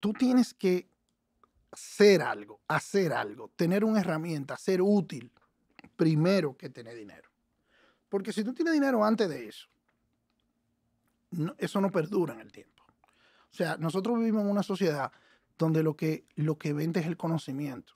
tú tienes que ser algo, hacer algo, tener una herramienta, ser útil, primero que tener dinero. Porque si tú tienes dinero antes de eso, eso no perdura en el tiempo. O sea, nosotros vivimos en una sociedad donde lo que, lo que vende es el conocimiento.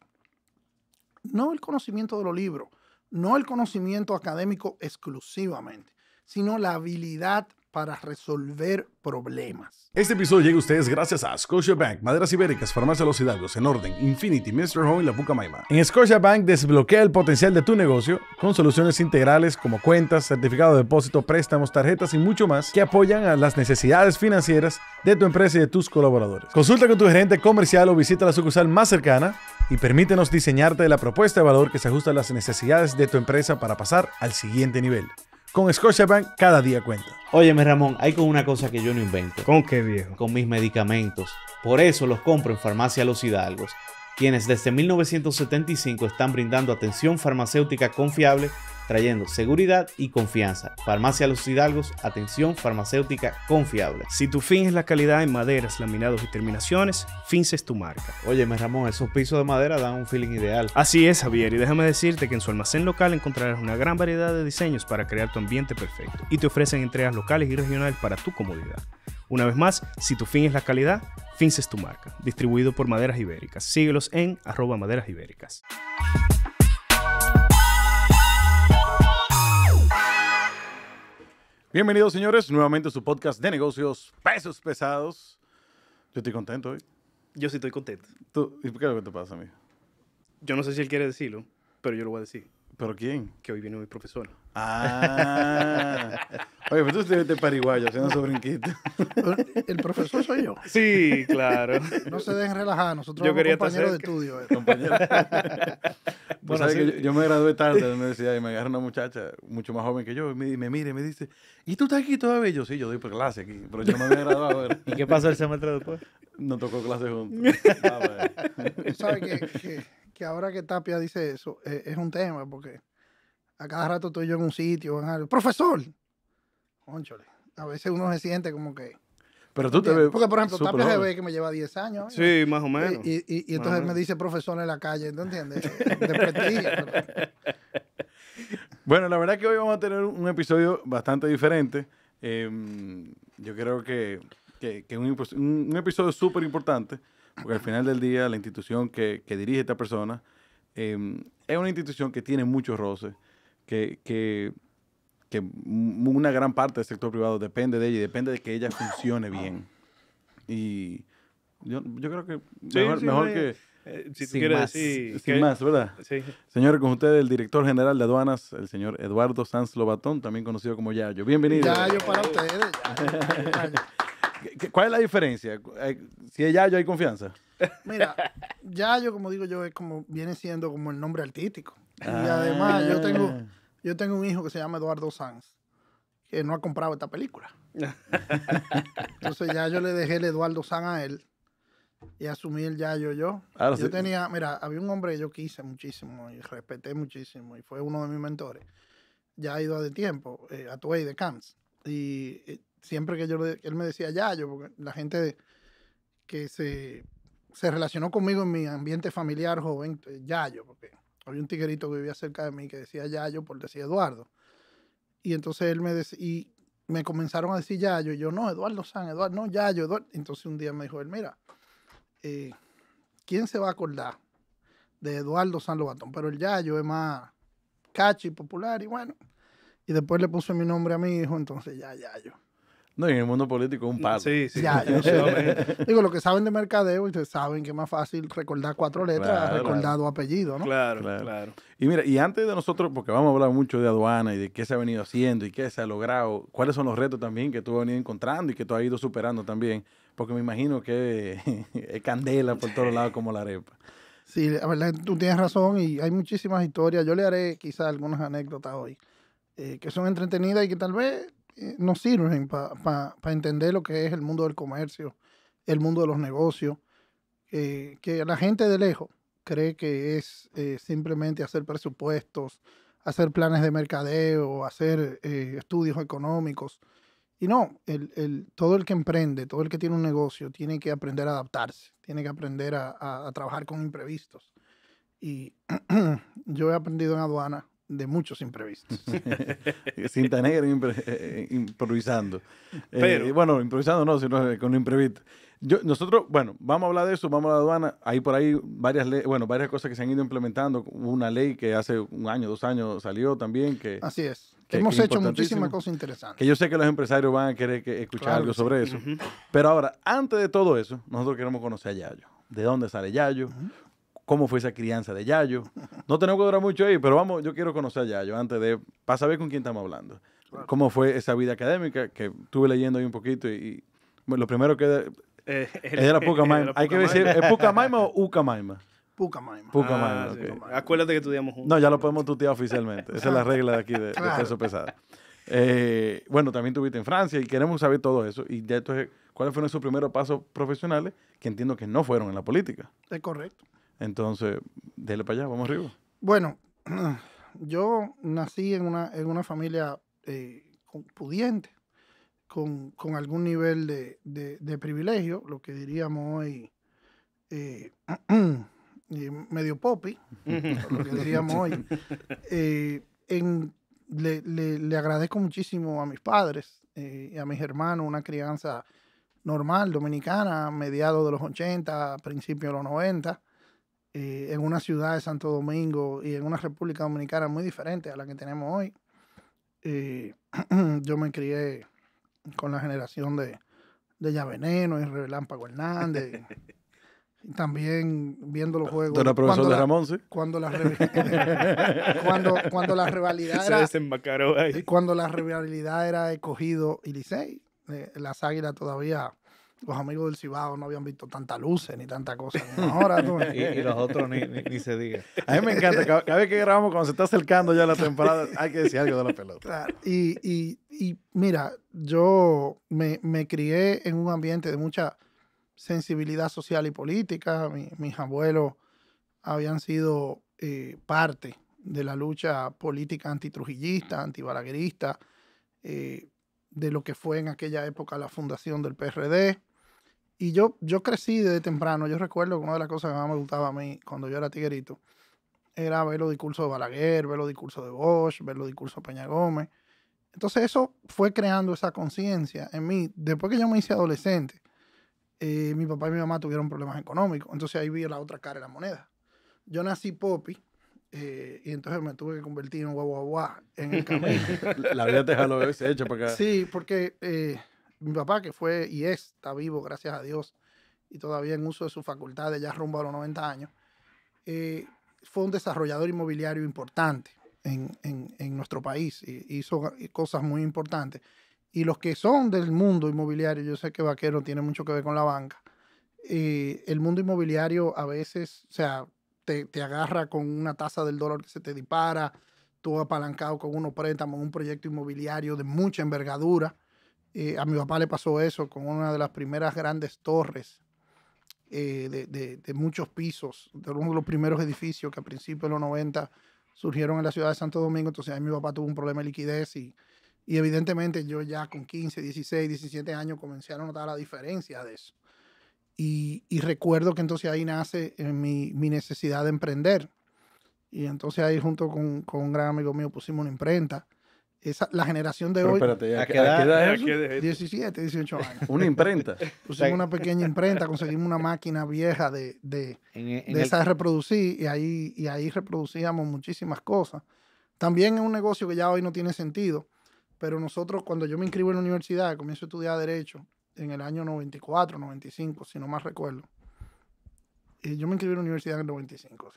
No el conocimiento de los libros, no el conocimiento académico exclusivamente, sino la habilidad para resolver problemas. Este episodio llega a ustedes gracias a Scotia Bank, Maderas Ibéricas, Farmacia Los Hidalgos, En Orden, Infinity, Mr. Home y La Maima. En Bank desbloquea el potencial de tu negocio con soluciones integrales como cuentas, certificado de depósito, préstamos, tarjetas y mucho más que apoyan a las necesidades financieras de tu empresa y de tus colaboradores. Consulta con tu gerente comercial o visita la sucursal más cercana y permítenos diseñarte la propuesta de valor que se ajusta a las necesidades de tu empresa para pasar al siguiente nivel. Con Scotiabank cada día cuenta. Óyeme Ramón, hay con una cosa que yo no invento. ¿Con qué viejo? Con mis medicamentos. Por eso los compro en Farmacia Los Hidalgos, quienes desde 1975 están brindando atención farmacéutica confiable trayendo seguridad y confianza. Farmacia Los Hidalgos, atención farmacéutica confiable. Si tu fin es la calidad en maderas, laminados y terminaciones, finces tu marca. Oye, Óyeme Ramón, esos pisos de madera dan un feeling ideal. Así es, Javier, y déjame decirte que en su almacén local encontrarás una gran variedad de diseños para crear tu ambiente perfecto y te ofrecen entregas locales y regionales para tu comodidad. Una vez más, si tu fin es la calidad, finces tu marca. Distribuido por Maderas Ibéricas. Síguelos en arroba maderas ibéricas. Bienvenidos, señores, nuevamente a su podcast de negocios pesos pesados. Yo estoy contento hoy. Yo sí estoy contento. ¿Y qué es lo que te pasa, mí Yo no sé si él quiere decirlo, pero yo lo voy a decir. ¿Pero quién? Que hoy viene mi profesora. Ah. Oye, pero pues tú estuviste pariguayo haciendo su brinquito. El profesor soy yo. Sí, claro. No se dejen relajar, nosotros yo somos compañeros de estudio. Eh. Compañero. Pues que yo, me gradué tarde de la universidad y me agarra una muchacha mucho más joven que yo y me, mire mira y me dice, ¿y tú estás aquí todavía? yo sí, yo doy por clase aquí, pero yo no me he graduado. ¿Y qué pasó el semestre después? No tocó clase juntos. Eh. ¿Sabes que, que, ahora que Tapia dice eso, eh, es un tema porque a cada rato estoy yo en un sitio, en algo. Profesor, conchole, a veces uno se siente como que... Pero tú te Porque, por ejemplo, Tapia se ve que me lleva 10 años. Sí, más o menos. Y, entonces me dice profesor en la calle, ¿no entiendes? De bueno, la verdad que hoy vamos a tener un episodio bastante diferente. Em, yo creo que, que, un, episodio súper importante, porque al final del día la institución que, dirige esta persona em, es una institución que tiene muchos roces que, una gran parte del sector privado depende de ella y depende de que ella funcione bien. Y yo, creo que mejor, que... Eh, si sin decir... Sin más, ¿verdad? Sí. Señores, con ustedes el director general de aduanas, el señor Eduardo Sanz Lobatón, también conocido como Yayo. Bienvenido. Yayo para ustedes. ¿Cuál es la diferencia? Si es Yayo, hay confianza. Mira, Yayo, como digo yo, es como viene siendo como el nombre artístico. Y ah. además yo tengo yo tengo un hijo que se llama Eduardo Sanz, que no ha comprado esta película. Entonces ya yo le dejé el Eduardo Sanz a él y asumí el Yayo yo. yo ah, tenía, mira, había un hombre que yo quise muchísimo y respeté muchísimo y fue uno de mis mentores. Ya ha ido de tiempo, eh, a de Camps. Y eh, siempre que yo él me decía Yayo, porque la gente que se, se relacionó conmigo en mi ambiente familiar joven, eh, Yayo, porque había un tiguerito que vivía cerca de mí que decía Yayo por decir Eduardo. Y entonces él me decía, y me comenzaron a decir Yayo, y yo no, Eduardo San, Eduardo, no, Yayo, Eduardo. Entonces un día me dijo él, mira, eh, ¿quién se va a acordar de Eduardo San Lobatón? Pero el Yayo es más y popular y bueno. Y después le puso mi nombre a mi hijo, entonces ya, Yayo. No, y en el mundo político un palo. Sí, sí. Digo, lo que saben de mercadeo, ustedes saben que es más fácil recordar cuatro letras a recordar ¿no? Claro, claro, Y mira, y antes de nosotros, porque vamos a hablar mucho de aduana y de qué se ha venido haciendo y qué se ha logrado, cuáles son los retos también que tú has venido encontrando y que tú has ido superando también, porque me imagino que es candela por todos lados como la arepa. Sí, la verdad, tú tienes razón y hay muchísimas historias. Yo le haré quizás algunas anécdotas hoy eh, que son entretenidas y que tal vez no eh, nos sirven para entender lo que es el mundo del comercio, el mundo de los negocios, eh, que la gente de lejos cree que es eh, simplemente hacer presupuestos, hacer planes de mercadeo, hacer estudios económicos. Y no, el, todo el que emprende, todo el que tiene un negocio, tiene que aprender a adaptarse, tiene que aprender a trabajar con imprevistos. Y yo he aprendido en aduana de muchos imprevistos. Cinta negra eh, improvisando. Eh, bueno, improvisando no, sino eh, con imprevisto. Yo, nosotros, bueno, vamos a hablar de eso, vamos a la aduana. Hay por ahí varias leyes, bueno, varias cosas que se han ido implementando. Una ley que hace un año, dos años salió también. Que, Así es. Hemos hecho muchísimas cosas interesantes. Que yo sé que los empresarios van a querer que, escuchar algo sobre eso. Pero ahora, antes de todo eso, nosotros queremos conocer a Yayo. ¿De dónde sale Yayo? cómo fue esa crianza de Yayo. No tenemos que durar mucho ahí, pero vamos, yo quiero conocer a Yayo antes de, para saber con quién estamos hablando. Cómo fue esa vida académica, que estuve leyendo ahí un poquito y, lo primero que... Ella eh, era Hay que decir, ¿es Maima o Ucamaima? Pucamaima. Ah, Pucamaima, Acuérdate que estudiamos juntos. No, ya lo podemos tutear oficialmente. Esa es la regla de aquí de, peso pesado. Eh, bueno, también tuviste en Francia y queremos saber todo eso. Y ya entonces, ¿cuáles fueron sus primeros pasos profesionales que entiendo que no fueron en la política? Es correcto. Entonces, déle para allá, vamos arriba. Bueno, yo nací en una, familia eh, pudiente, con, algún nivel de, privilegio, lo que diríamos hoy eh, eh, medio popi, lo que diríamos hoy. le, le, agradezco muchísimo a mis padres y a mis hermanos una crianza normal, dominicana, mediados de los 80, principios de los 90. Eh, en una ciudad de Santo Domingo y en una República Dominicana muy diferente a la que tenemos hoy. Eh, yo me crié con la generación de, de Yaveneno y Relámpago Hernández. y también viendo los juegos. eras profesor de Ramón, ¿sí? Cuando cuando, la rivalidad era. Cuando la rivalidad era escogido y Licey. Eh, las águilas todavía los amigos del Cibao no habían visto tantas luces ni tanta cosa. y, los otros ni, se diga. A mí me encanta. Cada, vez que grabamos, cuando se está acercando ya la temporada, hay que decir algo de la pelota. Y, mira, yo me, crié en un ambiente de mucha sensibilidad social y política. mis abuelos habían sido eh, parte de la lucha política antitrujillista, antibalaguerista, eh, de lo que fue en aquella época la fundación del PRD. Y yo, yo crecí desde temprano. Yo recuerdo que una de las cosas que más me gustaba a mí cuando yo era tiguerito era ver los discursos de Balaguer, ver los discursos de Bosch, ver los discursos de Peña Gómez. Entonces eso fue creando esa conciencia en mí. Después que yo me hice adolescente, eh, mi papá y mi mamá tuvieron problemas económicos. Entonces ahí vi la otra cara de la moneda. Yo nací popi eh, y entonces me tuve que convertir en guagua en el camino. la vida te jaló hecha para Sí, porque eh, mi papá, que fue y es, está vivo, gracias a Dios, y todavía en uso de sus facultades, ya rumbo a los 90 años, eh, fue un desarrollador inmobiliario importante en, nuestro país. hizo cosas muy importantes. Y los que son del mundo inmobiliario, yo sé que Vaquero tiene mucho que ver con la banca. Eh, el mundo inmobiliario a veces, o sea, te, te agarra con una tasa del dólar que se te dispara, tú apalancado con unos préstamos, un proyecto inmobiliario de mucha envergadura eh, a mi papá le pasó eso con una de las primeras grandes torres eh, de, muchos pisos, de uno de los primeros edificios que a principios de los 90 surgieron en la ciudad de Santo Domingo. Entonces ahí mi papá tuvo un problema de liquidez y, y evidentemente yo ya con 15, 16, 17 años comencé a notar la diferencia de eso. Y, y recuerdo que entonces ahí nace eh, mi, mi, necesidad de emprender. Y entonces ahí junto con, con un gran amigo mío pusimos una imprenta la generación de hoy. Espérate, qué 17, 18 años. una imprenta. Pusimos una pequeña imprenta, conseguimos una máquina vieja de, de, e, de reproducir y ahí, y ahí reproducíamos muchísimas cosas. También es un negocio que ya hoy no tiene sentido, pero nosotros cuando yo me inscribo en la universidad, comienzo a estudiar Derecho en el año 94, 95, si no más recuerdo. Y eh, yo me inscribí en la universidad en el 95,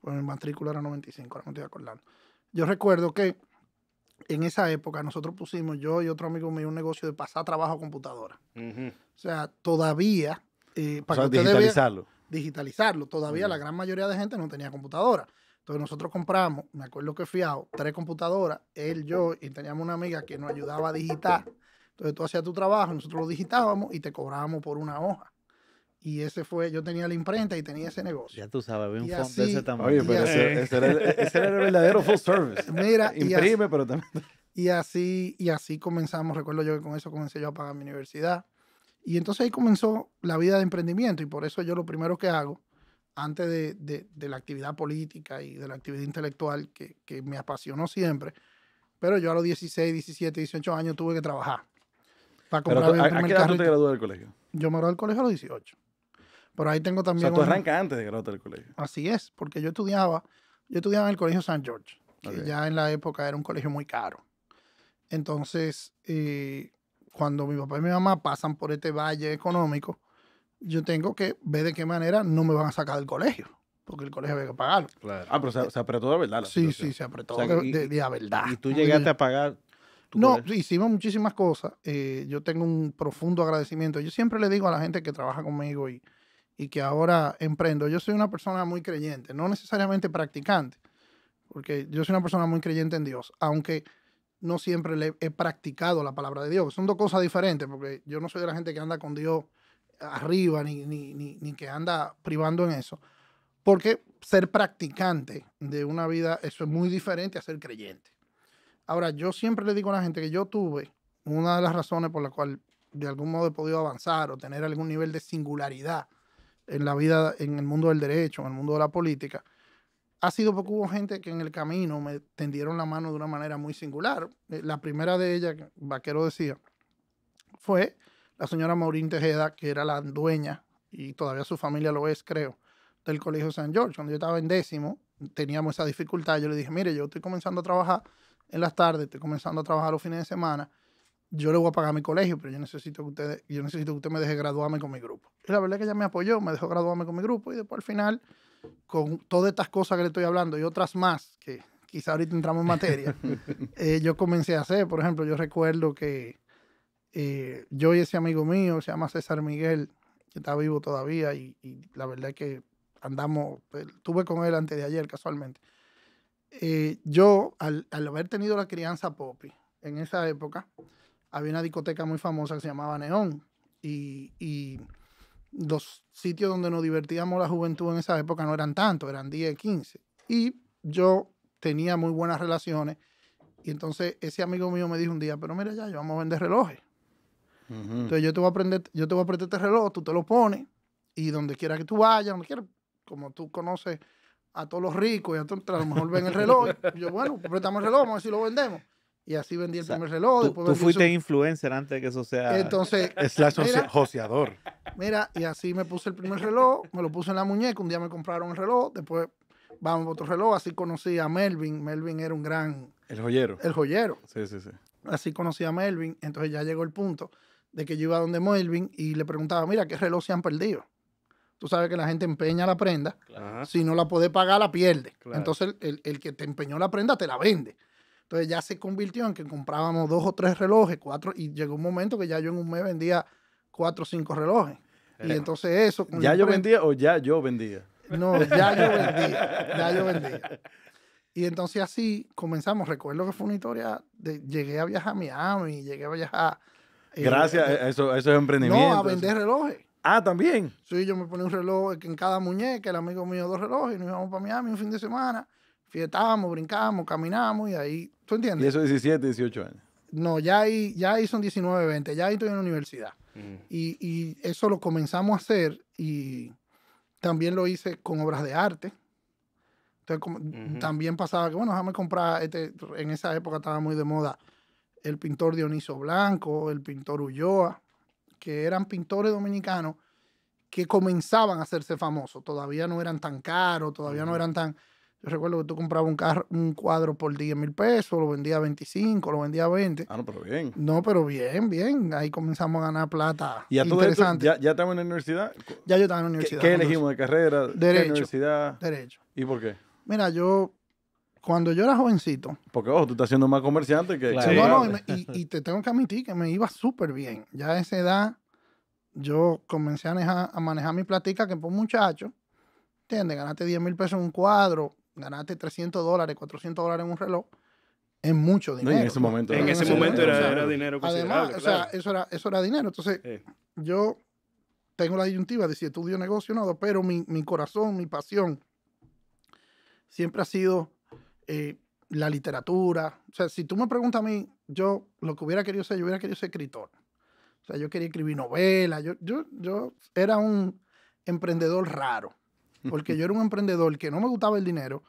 Pues mi matrícula era 95, ahora no estoy acordando. Yo recuerdo que en esa época nosotros pusimos, yo y otro amigo mío, un negocio de pasar trabajo a computadora. O sea, todavía... Eh, para digitalizarlo. digitalizarlo. Todavía la gran mayoría de gente no tenía computadora. Entonces nosotros compramos, me acuerdo que fiado, tres computadoras, él, yo, y teníamos una amiga que nos ayudaba a digitar. Entonces tú hacías tu trabajo, nosotros lo digitábamos y te cobrábamos por una hoja. Y ese fue, yo tenía la imprenta y tenía ese negocio. Ya tú sabes, un fondo de ese tamaño. Oye, pero ese, era el, verdadero full service. Mira, imprime, pero también. Y así, y así comenzamos. Recuerdo yo que con eso comencé yo a pagar mi universidad. Y entonces ahí comenzó la vida de emprendimiento. Y por eso yo lo primero que hago, antes de, de, la actividad política y de la actividad intelectual, que, que me apasionó siempre, pero yo a los 16, 17, 18 años tuve que trabajar. Para ¿A, a qué edad tú te graduaste del colegio? Yo me gradué del colegio a los 18. Pero ahí tengo también. O sea, tú arrancas antes de graduarte del colegio. Así es, porque yo estudiaba, yo estudiaba en el colegio San George, que ya en la época era un colegio muy caro. Entonces, eh, cuando mi papá y mi mamá pasan por este valle económico, yo tengo que ver de qué manera no me van a sacar del colegio, porque el colegio había que pagarlo. Ah, pero se, apretó de verdad. sí, sí, se apretó de, verdad. ¿Y tú llegaste a pagar? no, hicimos muchísimas cosas. Eh, yo tengo un profundo agradecimiento. Yo siempre le digo a la gente que trabaja conmigo y, y que ahora emprendo. Yo soy una persona muy creyente, no necesariamente practicante, porque yo soy una persona muy creyente en Dios, aunque no siempre le he practicado la palabra de Dios. Son dos cosas diferentes, porque yo no soy de la gente que anda con Dios arriba, ni, ni, ni, ni que anda privando en eso. Porque ser practicante de una vida, eso es muy diferente a ser creyente. Ahora, yo siempre le digo a la gente que yo tuve una de las razones por la cual de algún modo he podido avanzar o tener algún nivel de singularidad en la vida, en el mundo del derecho, en el mundo de la política, ha sido porque hubo gente que en el camino me tendieron la mano de una manera muy singular. Eh, la primera de ellas, Vaquero decía, fue la señora Maureen Tejeda, que era la dueña, y todavía su familia lo es, creo, del Colegio San George. Cuando yo estaba en décimo, teníamos esa dificultad. Yo le dije, mire, yo estoy comenzando a trabajar en las tardes, estoy comenzando a trabajar los fines de semana yo le voy a pagar mi colegio, pero yo necesito que usted, yo necesito que me deje graduarme con mi grupo. Y la verdad es que ella me apoyó, me dejó graduarme con mi grupo y después al final, con todas estas cosas que le estoy hablando y otras más, que quizá ahorita entramos en materia, eh, yo comencé a hacer, por ejemplo, yo recuerdo que eh, yo y ese amigo mío, se llama César Miguel, que está vivo todavía y, la verdad es que andamos, pues, estuve con él antes de ayer casualmente. Eh, yo, al, haber tenido la crianza Poppy en esa época, había una discoteca muy famosa que se llamaba Neón. Y, y, los sitios donde nos divertíamos la juventud en esa época no eran tantos, eran 10, 15. Y yo tenía muy buenas relaciones. Y entonces ese amigo mío me dijo un día, pero mira ya, yo vamos a vender relojes. Entonces yo te voy a aprender, yo te voy a este reloj, tú te lo pones y donde quiera que tú vayas, como tú conoces a todos los ricos y a, todos, a lo mejor ven el reloj, yo bueno, prestamos el reloj, vamos a ver si lo vendemos. Y así vendí el primer reloj. Tú, fuiste influencer antes de que eso sea. Entonces. es la joseador. Mira, y así me puse el primer reloj, me lo puse en la muñeca. Un día me compraron el reloj, después vamos a otro reloj. Así conocí a Melvin. Melvin era un gran. El joyero. El joyero. Sí, sí, sí. Así conocí a Melvin. Entonces ya llegó el punto de que yo iba donde Melvin y le preguntaba, mira, ¿qué reloj se han perdido? Tú sabes que la gente empeña la prenda. Si no la puede pagar, la pierde. Entonces el, que te empeñó la prenda te la vende. Entonces ya se convirtió en que comprábamos dos o tres relojes, cuatro, y llegó un momento que ya yo en un mes vendía cuatro o cinco relojes. y entonces eso... ¿Ya yo vendía o ya yo vendía? No, ya yo vendía, ya yo vendía. Y entonces así comenzamos. Recuerdo que fue una historia de llegué a viajar a Miami, llegué a viajar. Eh, Gracias a, eh, eso, es emprendimiento. No, a vender relojes. Ah, también. Sí, yo me ponía un reloj en cada muñeca, el amigo mío dos relojes, y nos íbamos para Miami un fin de semana, fiestábamos, brincábamos, caminábamos y ahí ¿Tú entiendes? Y eso 17, 18 años. No, ya ahí, ya ahí son 19, 20, ya ahí estoy en la universidad. Y, eso lo comenzamos a hacer y también lo hice con obras de arte. Entonces, también pasaba que, bueno, déjame comprar, este, en esa época estaba muy de moda el pintor Dioniso Blanco, el pintor Ulloa, que eran pintores dominicanos que comenzaban a hacerse famosos. Todavía no eran tan caros, todavía no eran tan yo recuerdo que tú comprabas un, carro, un cuadro por 10 mil pesos, lo vendía a 25, lo vendía a 20. Ah, no, pero bien. No, pero bien, bien. Ahí comenzamos a ganar plata. interesante. ¿ya, ¿Ya en la universidad? Ya yo estaba en la universidad. ¿Qué, elegimos de carrera? Derecho. universidad? Derecho. ¿Y por qué? Mira, yo cuando yo era jovencito. Porque, ojo, tú estás siendo más comerciante que. Claro. no, no, y, te tengo que admitir que me iba súper bien. Ya a esa edad, yo comencé a manejar, a manejar mi platica, que por muchacho, ¿entiendes? Ganaste 10 mil pesos en un cuadro, ganaste 300 dólares, 400 dólares en un reloj, es mucho dinero. en ese momento. En ese momento era, dinero Además, o sea, eso, era, eso era dinero. Entonces, yo tengo la disyuntiva de si estudio negocio o no, pero mi, corazón, mi pasión, siempre ha sido eh, la literatura. O sea, si tú me preguntas a mí, yo lo que hubiera querido ser, yo hubiera querido ser escritor. O sea, yo quería escribir novelas. Yo, yo, yo era un emprendedor raro porque yo era un emprendedor que no me gustaba el dinero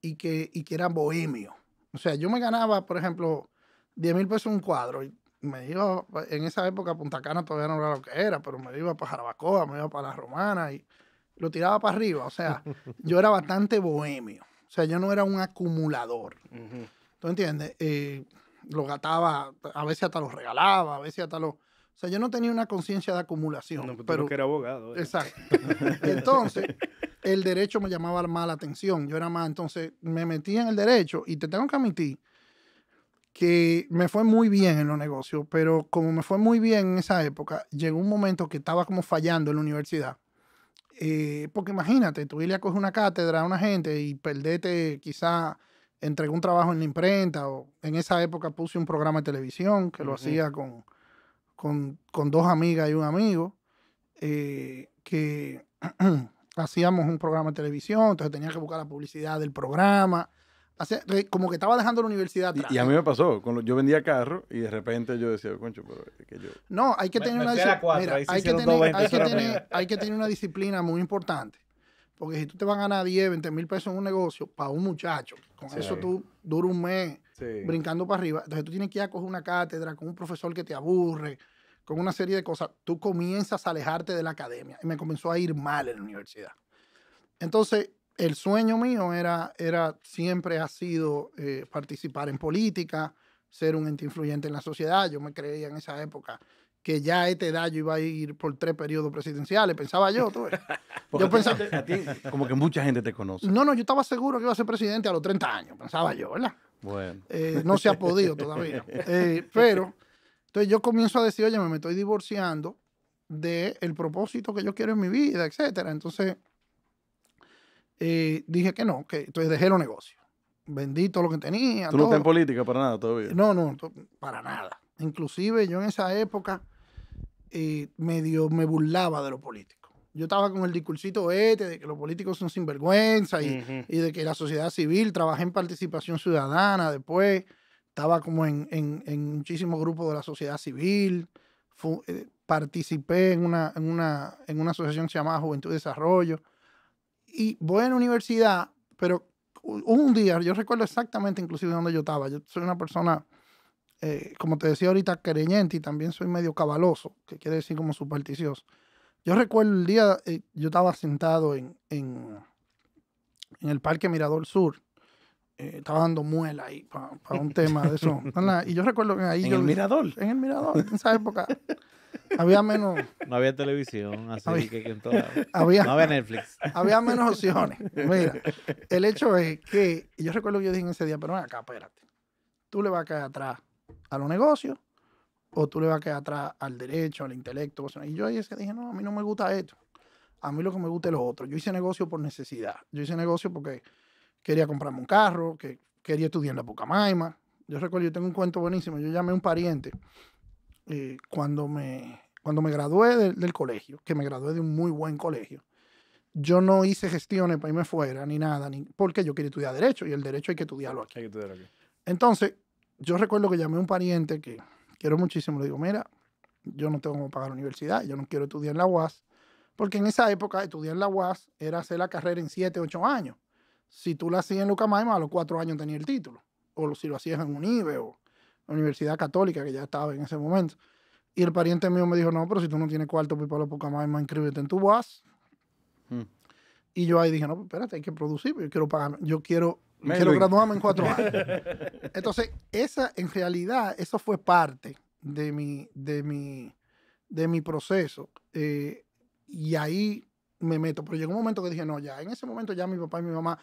y que, y era bohemio. O sea, yo me ganaba, por ejemplo, 10 mil pesos un cuadro. Y me iba, en esa época Punta Cana todavía no era lo que era, pero me iba para Jarabacoa, me iba para La Romana y lo tiraba para arriba. O sea, yo era bastante bohemio. O sea, yo no era un acumulador. ¿Tú entiendes? Eh, lo gataba, a veces hasta lo regalaba, a veces hasta lo... O sea, yo no tenía una conciencia de acumulación. Pues pero, que era abogado. Exacto. Entonces, el derecho me llamaba más la atención. Yo era más, entonces me metí en el derecho y te tengo que admitir que me fue muy bien en los negocios, pero como me fue muy bien en esa época, llegó un momento que estaba como fallando en la universidad. Eh, porque imagínate, tú irle a coger una cátedra a una gente y perdete quizá entre un trabajo en la imprenta o en esa época puse un programa de televisión que lo hacía con, con, dos amigas y un amigo, eh, que hacíamos un programa de televisión, entonces tenía que buscar la publicidad del programa. como que estaba dejando la universidad Y, a mí me pasó, yo vendía carro y de repente yo decía, concho, pero que yo... No, hay que tener una disciplina. Hay, una disciplina muy importante. Porque si tú te vas a ganar 10, 20 mil pesos en un negocio, para un muchacho, con eso tú duras un mes brincando para arriba. Entonces tú tienes que ir a coger una cátedra con un profesor que te aburre, con una serie de cosas, tú comienzas a alejarte de la academia. Y me comenzó a ir mal en la universidad. Entonces, el sueño mío era, era siempre ha sido eh, participar en política, ser un ente influyente en la sociedad. Yo me creía en esa época que ya a esta edad yo iba a ir por tres periodos presidenciales, pensaba yo. Tú yo como que mucha gente te conoce. No, no, yo estaba seguro que iba a ser presidente a los 30 años, pensaba yo, ¿verdad? Bueno. Eh, no se ha podido todavía. Eh, pero entonces yo comienzo a decir, oye, me estoy divorciando del propósito que yo quiero en mi vida, etcétera. Entonces eh, dije que no, que entonces dejé los negocios. Bendito lo que tenía. no estás en política para nada todavía? No, no, para nada. Inclusive yo en esa época eh, medio me burlaba de lo político Yo estaba con el discursito este de que los políticos son sinvergüenza y, y de que la sociedad civil, trabaja en participación ciudadana después estaba como en, en, en muchísimos grupos de la sociedad civil, eh, participé en una, en, una, en una asociación que se llamaba Juventud y Desarrollo, y voy a la universidad, pero un día, yo recuerdo exactamente inclusive dónde yo estaba, yo soy una persona, eh, como te decía ahorita, creyente y también soy medio cabaloso, que quiere decir como supersticioso. Yo recuerdo el día, eh, yo estaba sentado en, en, en el Parque Mirador Sur, eh, estaba dando muela ahí para un tema de eso. Y yo recuerdo que ahí. En el mirador. En el mirador, en esa época. Había menos. No había televisión, así que, en no había Netflix. Había menos opciones. Mira, el hecho es que. yo recuerdo que yo dije en ese día, pero acá, espérate. Tú le vas a quedar atrás a los negocios o tú le vas a quedar atrás al derecho, al intelecto. Y yo ahí es que dije, no, a mí no me gusta esto. A mí lo que me gusta es lo otro. Yo hice negocio por necesidad. Yo hice negocio porque quería comprarme un carro, que quería estudiar en la Pucamaima. Yo recuerdo, yo tengo un cuento buenísimo. Yo llamé a un pariente eh, cuando, me, cuando me gradué del colegio, que me gradué de un muy buen colegio. Yo no hice gestiones para irme fuera ni nada, ni, porque yo quería estudiar Derecho y el Derecho hay que estudiarlo aquí. Entonces, yo recuerdo que llamé a un pariente que quiero muchísimo. Le digo, mira, yo no tengo cómo pagar la universidad, yo no quiero estudiar en la UAS, porque en esa época estudiar en la UAS era hacer la carrera en 7, 8 años. Si tú lo hacías en Lucamaima, a los cuatro años tenía el título. O si lo hacías en UNIBE o la Universidad Católica, que ya estaba en ese momento. Y el pariente mío me dijo, no, pero si tú no tienes cuarto pues, para los inscríbete en tu voz. Mm. Y yo ahí dije, no, pues, espérate, hay que producir, yo quiero pagarme, yo quiero, graduarme en cuatro años. Entonces, esa, en realidad, eso fue parte de mi, de mi, de mi proceso. Eh, y ahí me meto. Pero llegó un momento que dije, no, ya, en ese momento ya mi papá y mi mamá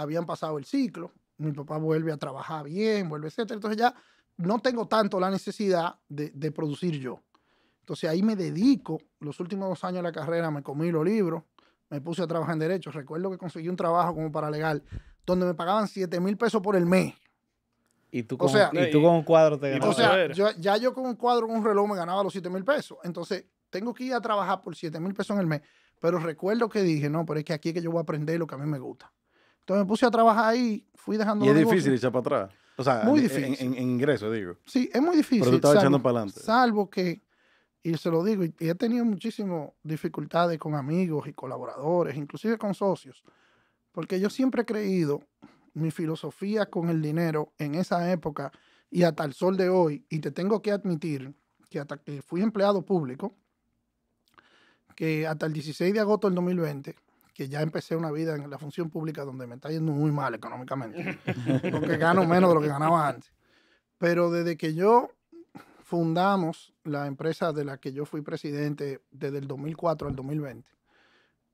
habían pasado el ciclo, mi papá vuelve a trabajar bien, vuelve, etcétera. Entonces ya no tengo tanto la necesidad de, producir yo. Entonces ahí me dedico, los últimos dos años de la carrera me comí los libros, me puse a trabajar en derecho. Recuerdo que conseguí un trabajo como paralegal donde me pagaban 7 mil pesos por el mes. Y tú, con, un cuadro te ganabas. O sea, ya yo con un cuadro, con un reloj me ganaba los 7 mil pesos. Entonces, tengo que ir a trabajar por 7 mil pesos en el mes. Pero recuerdo que dije, no, pero es que aquí es que yo voy a aprender lo que a mí me gusta. Entonces me puse a trabajar ahí, fui dejando. Y es difícil echar para atrás. O sea, muy difícil. En, ingreso, digo. Sí, es muy difícil. Pero tú estabas echando para adelante. Salvo que, y se lo digo, he tenido muchísimas dificultades con amigos y colaboradores, inclusive con socios, porque yo siempre he creído mi filosofía con el dinero en esa época y hasta el sol de hoy, y te tengo que admitir que hasta que fui empleado público, que hasta el 16 de agosto del 2020, que ya empecé una vida en la función pública donde me está yendo muy mal económicamente, porque gano menos de lo que ganaba antes. Pero desde que yo fundamos la empresa de la que yo fui presidente desde el 2004 al 2020,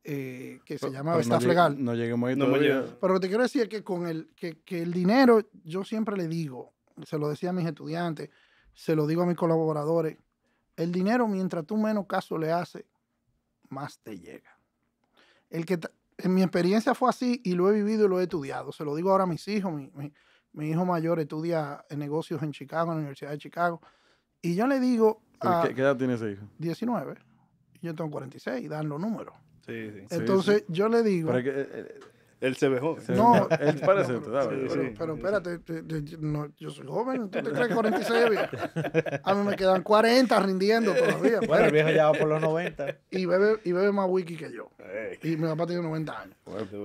eh, que se llama Staff Legal. No ahí Pero lo que te quiero decir es que con el, que, que el dinero, yo siempre le digo, se lo decía a mis estudiantes, se lo digo a mis colaboradores, el dinero mientras tú menos caso le haces, más te llega el que en mi experiencia fue así y lo he vivido y lo he estudiado. Se lo digo ahora a mis hijos. Mi, hijo mayor estudia en negocios en Chicago, en la Universidad de Chicago. Y yo le digo... ¿Qué, edad tiene ese hijo? 19. Yo tengo 46, dan los números. Sí, sí. Entonces yo le digo... Eh, eh, él se ve No, él parece. No, pero, pero, espérate, yo soy joven, ¿tú te crees 46 A mí me quedan 40 rindiendo todavía. Bueno, el viejo ya va por los 90. Y bebe, y bebe más wiki que yo. Y mi papá tiene 90 años.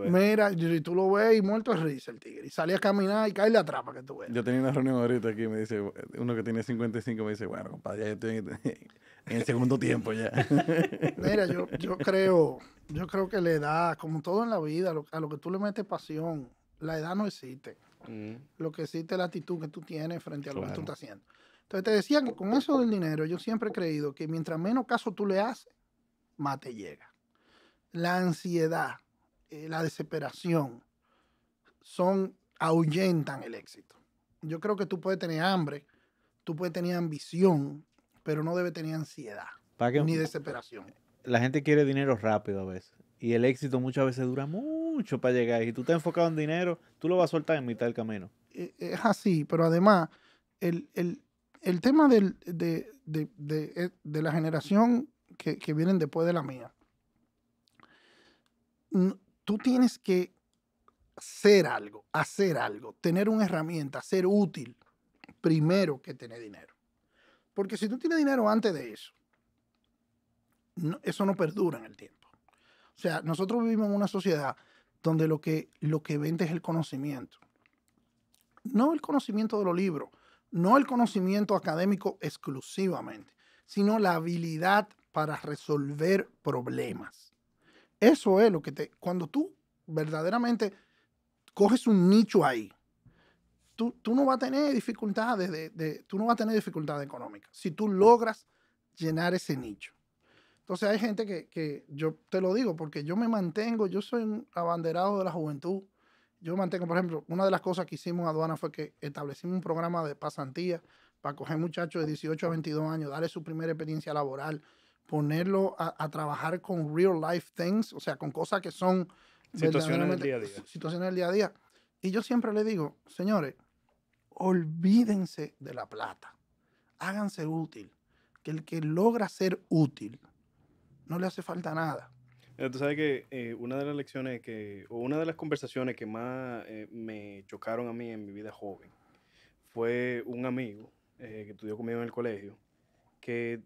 Mira, y tú lo ves y muerto es risa el tigre. Y salí a caminar y cae la trampa que tú ves. Yo tenía una reunión ahorita aquí, me dice, uno que tiene 55 me dice, bueno, compadre, ya yo estoy... Este en el segundo tiempo ya. Mira, yo, yo creo, yo creo que la edad, como todo en la vida, a lo que tú le metes pasión, la edad no existe. Mm. Lo que existe es la actitud que tú tienes frente a lo que tú estás haciendo. Entonces te decía que con eso del dinero, yo siempre he creído que mientras menos caso tú le haces, más te llega. La ansiedad, eh, la desesperación, son, ahuyentan el éxito. Yo creo que tú puedes tener hambre, tú puedes tener ambición, pero no debe tener ansiedad ni desesperación. La gente quiere dinero rápido a veces. Y el éxito muchas veces dura mucho para llegar. Y si tú estás enfocado en dinero, tú lo vas a soltar en mitad del camino. E, es así, pero además, el, tema e, de, la generación que, que vienen después de la mía, tú tienes que ser algo, hacer algo, tener una herramienta, ser útil, primero que tener dinero. Porque si tú tienes dinero antes de eso, eso no perdura en el tiempo. O sea, nosotros vivimos en una sociedad donde lo que, lo que vende es el conocimiento. No el conocimiento de los libros, no el conocimiento académico exclusivamente, sino la habilidad para resolver problemas. Eso es lo que te... Cuando tú verdaderamente coges un nicho ahí tú, no vas a tener dificultades, de, tú no vas a tener dificultades económicas si tú logras llenar ese nicho. Entonces hay gente que, yo te lo digo porque yo me mantengo, yo soy un abanderado de la juventud. Yo mantengo, por ejemplo, una de las cosas que hicimos en aduana fue que establecimos un programa de pasantía para coger muchachos de 18 a 22 años, darle su primera experiencia laboral, ponerlo a, trabajar con real life things, o sea, con cosas que son... Situaciones Situaciones del día a día. Y yo siempre le digo, señores, olvídense de la plata, háganse útil, que el que logra ser útil no le hace falta nada. entonces tú sabes que eh, una de las lecciones que, o una de las conversaciones que más eh, me chocaron a mí en mi vida joven fue un amigo eh, que estudió conmigo en el colegio, que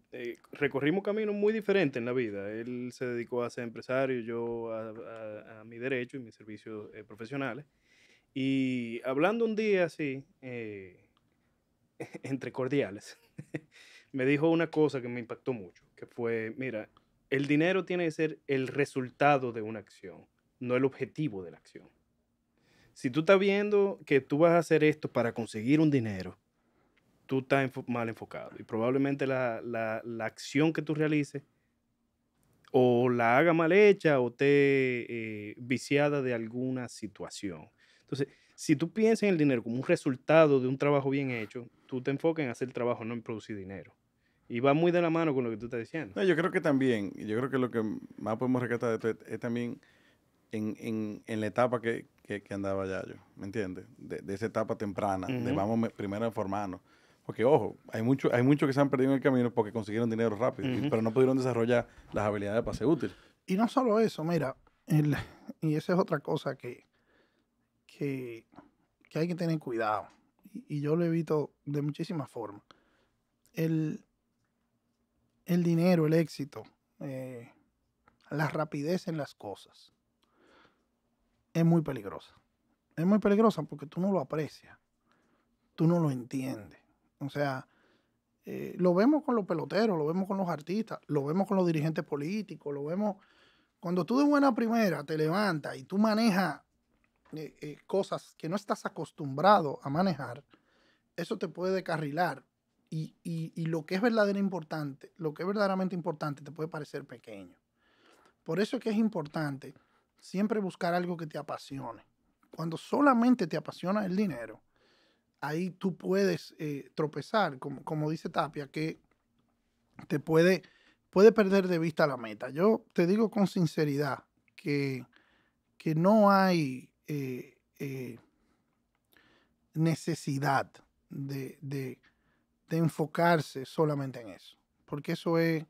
recorrimos caminos muy diferentes en la vida. Él se dedicó a ser empresario, yo a, mi derecho y mis servicios profesionales. Y hablando un día así, eh, entre cordiales, me dijo una cosa que me impactó mucho, que fue, mira, el dinero tiene que ser el resultado de una acción, no el objetivo de la acción. Si tú estás viendo que tú vas a hacer esto para conseguir un dinero, tú estás mal enfocado y probablemente la, acción que tú realices o la haga mal hecha o te eh, viciada de alguna situación. Entonces, si tú piensas en el dinero como un resultado de un trabajo bien hecho, tú te enfocas en hacer el trabajo, no en producir dinero. Y va muy de la mano con lo que tú estás diciendo. yo creo que también, yo creo que lo que más podemos rescatar de esto es, también en, la etapa que, andaba ya yo, ¿me entiendes? De, esa etapa temprana, de vamos primero a formarnos. Porque, ojo, hay muchos hay que se han perdido en el camino porque consiguieron dinero rápido, pero no pudieron desarrollar las habilidades para ser útil. Y no solo eso, mira, el, y esa es otra cosa que, que, hay que tener cuidado. Y, yo lo evito de muchísimas formas. El, el dinero, el éxito, eh, la rapidez en las cosas es muy peligrosa. Es muy peligrosa porque tú no lo aprecias, tú no lo entiendes. O sea, eh, lo vemos con los peloteros, lo vemos con los artistas, lo vemos con los dirigentes políticos, lo vemos... Cuando tú de buena primera te levantas y tú manejas eh, eh, cosas que no estás acostumbrado a manejar, eso te puede descarrilar y, y, lo que es verdaderamente importante, lo que es verdaderamente importante te puede parecer pequeño. Por eso es que es importante siempre buscar algo que te apasione. Cuando solamente te apasiona el dinero, ahí tú puedes eh, tropezar, como, como dice Tapia, que te puede, puede perder de vista la meta. Yo te digo con sinceridad que, que no hay eh, eh, necesidad de, enfocarse solamente en eso. Porque eso es,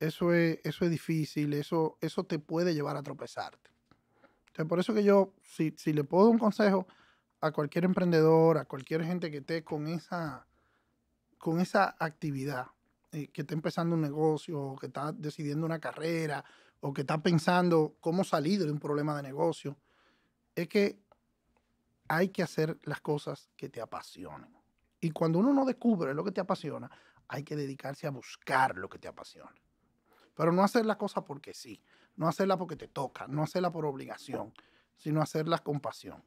eso es, eso es difícil, eso, eso te puede llevar a tropezarte. Entonces, por eso que yo, si, si le puedo dar un consejo a cualquier emprendedor, a cualquier gente que esté con esa, con esa actividad, eh, que esté empezando un negocio, o que está decidiendo una carrera, o que está pensando cómo salir de un problema de negocio, es que hay que hacer las cosas que te apasionen. Y cuando uno no descubre lo que te apasiona, hay que dedicarse a buscar lo que te apasiona. Pero no hacer las cosas porque sí, no hacerlas porque te toca, no hacerla por obligación, sino hacerlas con pasión.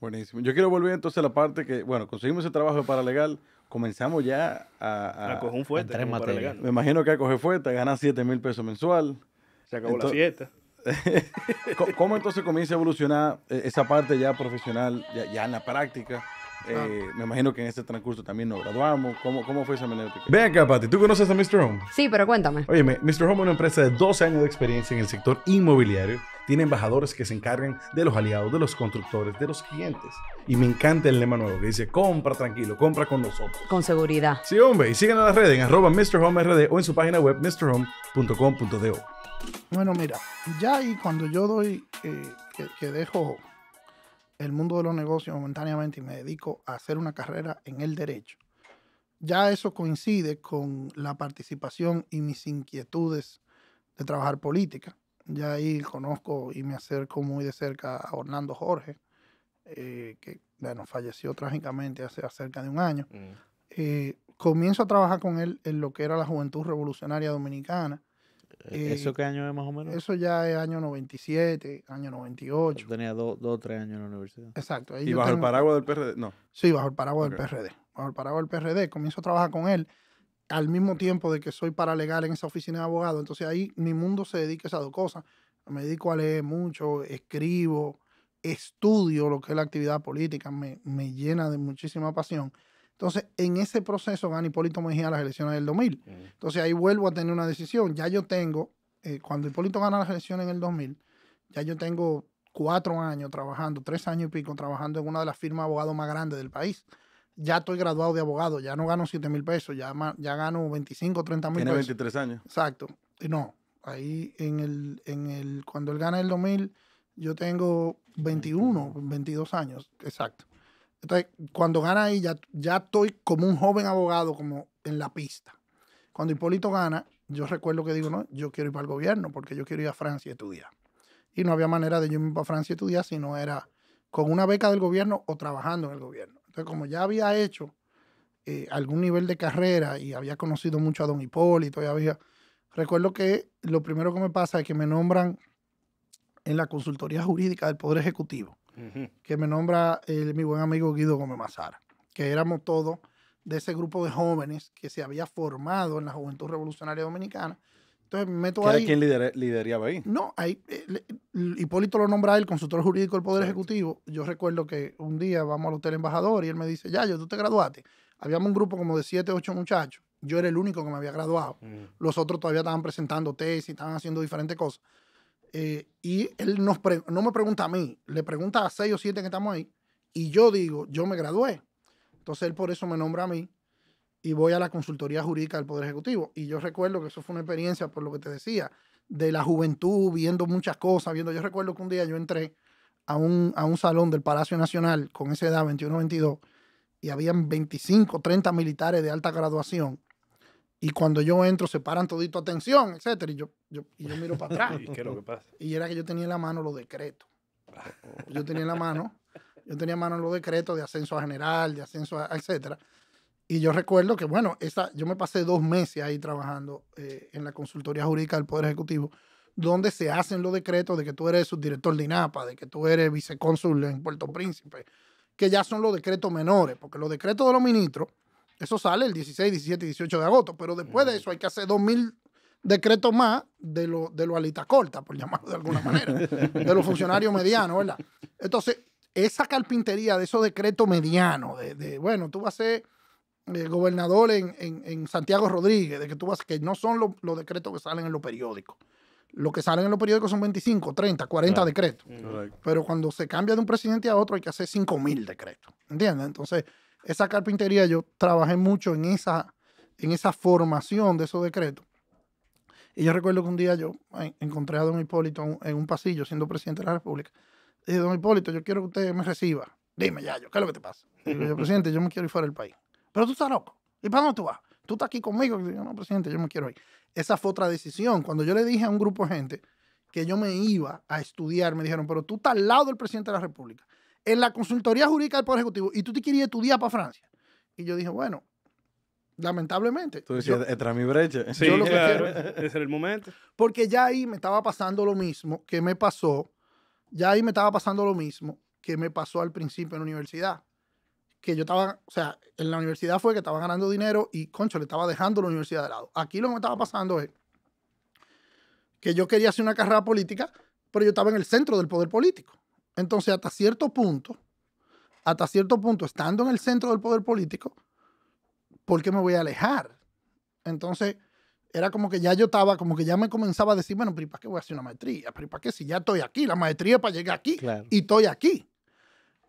Buenísimo. Yo quiero volver entonces a la parte que, bueno, conseguimos ese trabajo de paralegal, comenzamos ya a... A, coger un fuerte. Me imagino que a coger fuerte, ganas 7 mil pesos mensual. Se acabó la fiesta. ¿Cómo, entonces comienza a evolucionar eh, esa parte ya profesional, ya, en la práctica? Eh, me imagino que en este transcurso también nos graduamos. ¿Cómo, cómo fue esa hermenéutica? Ven acá, Pati. ¿Tú conoces a Mr. Home? Sí, pero cuéntame. Oye, Mr. Home es una empresa de 12 años de experiencia en el sector inmobiliario. Tiene embajadores que se encargan de los aliados, de los constructores, de los clientes. Y me encanta el lema nuevo que dice, compra tranquilo, compra con nosotros. Con seguridad. Sí, hombre. Y síganos en las redes en arroba Mr. Home o en su página web mrhome.com.do. Bueno, mira, ya ahí cuando yo doy, eh, que, dejo el mundo de los negocios momentáneamente y me dedico a hacer una carrera en el derecho, ya eso coincide con la participación y mis inquietudes de trabajar política. Ya ahí conozco y me acerco muy de cerca a Orlando Jorge, eh, que bueno, falleció trágicamente hace cerca de un año. Mm. Eh, comienzo a trabajar con él en lo que era la Juventud Revolucionaria Dominicana eh, ¿Eso eh, qué año es más o menos? Eso ya es año 97, año 98. tenía dos o tres años en la universidad. Exacto. ¿Y bajo el paraguas del PRD? No. Sí, bajo el paraguas del PRD. Bajo el paraguas del PRD. Comienzo a trabajar con él al mismo tiempo de que soy paralegal en esa oficina de abogado. Entonces ahí mi mundo se dedica a esas dos cosas. Me dedico a leer mucho, escribo, estudio lo que es la actividad política, me, me llena de muchísima pasión. Entonces, en ese proceso gana Hipólito Mejía las elecciones del 2000. Entonces, ahí vuelvo a tener una decisión. Ya yo tengo, eh, cuando Hipólito gana las elecciones en el 2000, ya yo tengo cuatro años trabajando, tres años y pico trabajando en una de las firmas de abogados más grandes del país. Ya estoy graduado de abogado, ya no gano 7 mil pesos, ya, ya gano 25, 30 mil pesos. Tiene 23 años. Exacto. Y no, ahí en el, en el, cuando él gana el 2000, yo tengo 21, 22 años, exacto. Entonces, cuando gana ahí, ya, ya estoy como un joven abogado, como en la pista. Cuando Hipólito gana, yo recuerdo que digo, no, yo quiero ir para el gobierno porque yo quiero ir a Francia a estudiar. Y no había manera de irme para Francia a estudiar si no era con una beca del gobierno o trabajando en el gobierno. Entonces, como ya había hecho eh, algún nivel de carrera y había conocido mucho a don Hipólito, había... Recuerdo que lo primero que me pasa es que me nombran en la consultoría jurídica del Poder Ejecutivo que me nombra el, mi buen amigo Guido Gómez Mazara, que éramos todos de ese grupo de jóvenes que se había formado en la Juventud Revolucionaria Dominicana. Entonces me meto ahí. ¿Quién lideraba ahí? No, ahí. Eh, Hipólito lo nombra el consultor jurídico del Poder Ejecutivo. Yo recuerdo que un día vamos al Hotel Embajador y él me dice, ya, yo tú te graduaste. Habíamos un grupo como de siete, ocho muchachos. Yo era el único que me había graduado. Los otros todavía estaban presentando tesis, estaban haciendo diferentes cosas. Eh, y él no me pregunta a mí, le pregunta a seis o siete que estamos ahí. Y yo digo, yo me gradué. Entonces él por eso me nombra a mí y voy a la consultoría jurídica del Poder Ejecutivo. Y yo recuerdo que eso fue una experiencia, por lo que te decía, de la juventud, viendo muchas cosas, viendo. Yo recuerdo que un día yo entré a un, a un salón del Palacio Nacional con esa edad, 21-22, y habían 25, 30 militares de alta graduación y cuando yo entro, se paran todito, atención, etcétera. Y yo, yo, y yo miro para atrás. ¿Y qué es lo que pasa? Y era que yo tenía en la mano los decretos. Yo tenía en la mano, yo tenía mano los decretos de ascenso a general, de ascenso a, etcétera. Y yo recuerdo que, bueno, esa, yo me pasé dos meses ahí trabajando eh, en la consultoría jurídica del Poder Ejecutivo, donde se hacen los decretos de que tú eres subdirector de INAPA, de que tú eres vicecónsul en Puerto Príncipe, que ya son los decretos menores, porque los decretos de los ministros eso sale el 16, 17 y 18 de agosto, pero después de mm. eso hay que hacer 2.000 decretos más de lo, de lo alita corta, por llamarlo de alguna manera, de los funcionarios medianos, ¿verdad? Entonces, esa carpintería de esos decretos medianos, de, bueno, tú vas a ser eh, gobernador en, Santiago Rodríguez, de que tú vas, que no son los, decretos que salen en los periódicos. Lo que salen en los periódicos son 25, 30, 40 decretos. Pero cuando se cambia de un presidente a otro hay que hacer 5.000 mil decretos. ¿Entiendes? Entonces, esa carpintería yo trabajé mucho en esa, en esa formación de esos decretos. Y yo recuerdo que un día yo eh, encontré a don Hipólito en un pasillo siendo presidente de la República. Y dije, don Hipólito, yo quiero que usted me reciba. Dime, ya, yo, ¿qué es lo que te pasa? Dije, presidente, yo me quiero ir fuera del país. Pero tú estás loco. ¿Y para dónde tú vas? Tú estás aquí conmigo. Y no, presidente, yo me quiero ir. Esa fue otra decisión. Cuando yo le dije a un grupo de gente que yo me iba a estudiar, me dijeron, pero tú estás al lado del presidente de la República en la consultoría jurídica del Poder Ejecutivo y tú te querías estudiar para Francia. Y yo dije, bueno, lamentablemente. Tú decías, entra mi brecha. Sí, yo lo que claro, quiero, era el momento. Porque ya ahí me estaba pasando lo mismo que me pasó, ya ahí me estaba pasando lo mismo que me pasó al principio en la universidad. Que yo estaba, o sea, en la universidad fue que estaba ganando dinero y, concho, le estaba dejando la universidad de lado. Aquí lo que me estaba pasando es que yo quería hacer una carrera política, pero yo estaba en el centro del poder político. Entonces, hasta cierto punto, hasta cierto punto, estando en el centro del poder político, ¿por qué me voy a alejar? Entonces, era como que ya yo estaba, como que ya me comenzaba a decir, bueno, pero para qué voy a hacer una maestría? ¿Pero para qué si ya estoy aquí? La maestría es para llegar aquí y estoy aquí.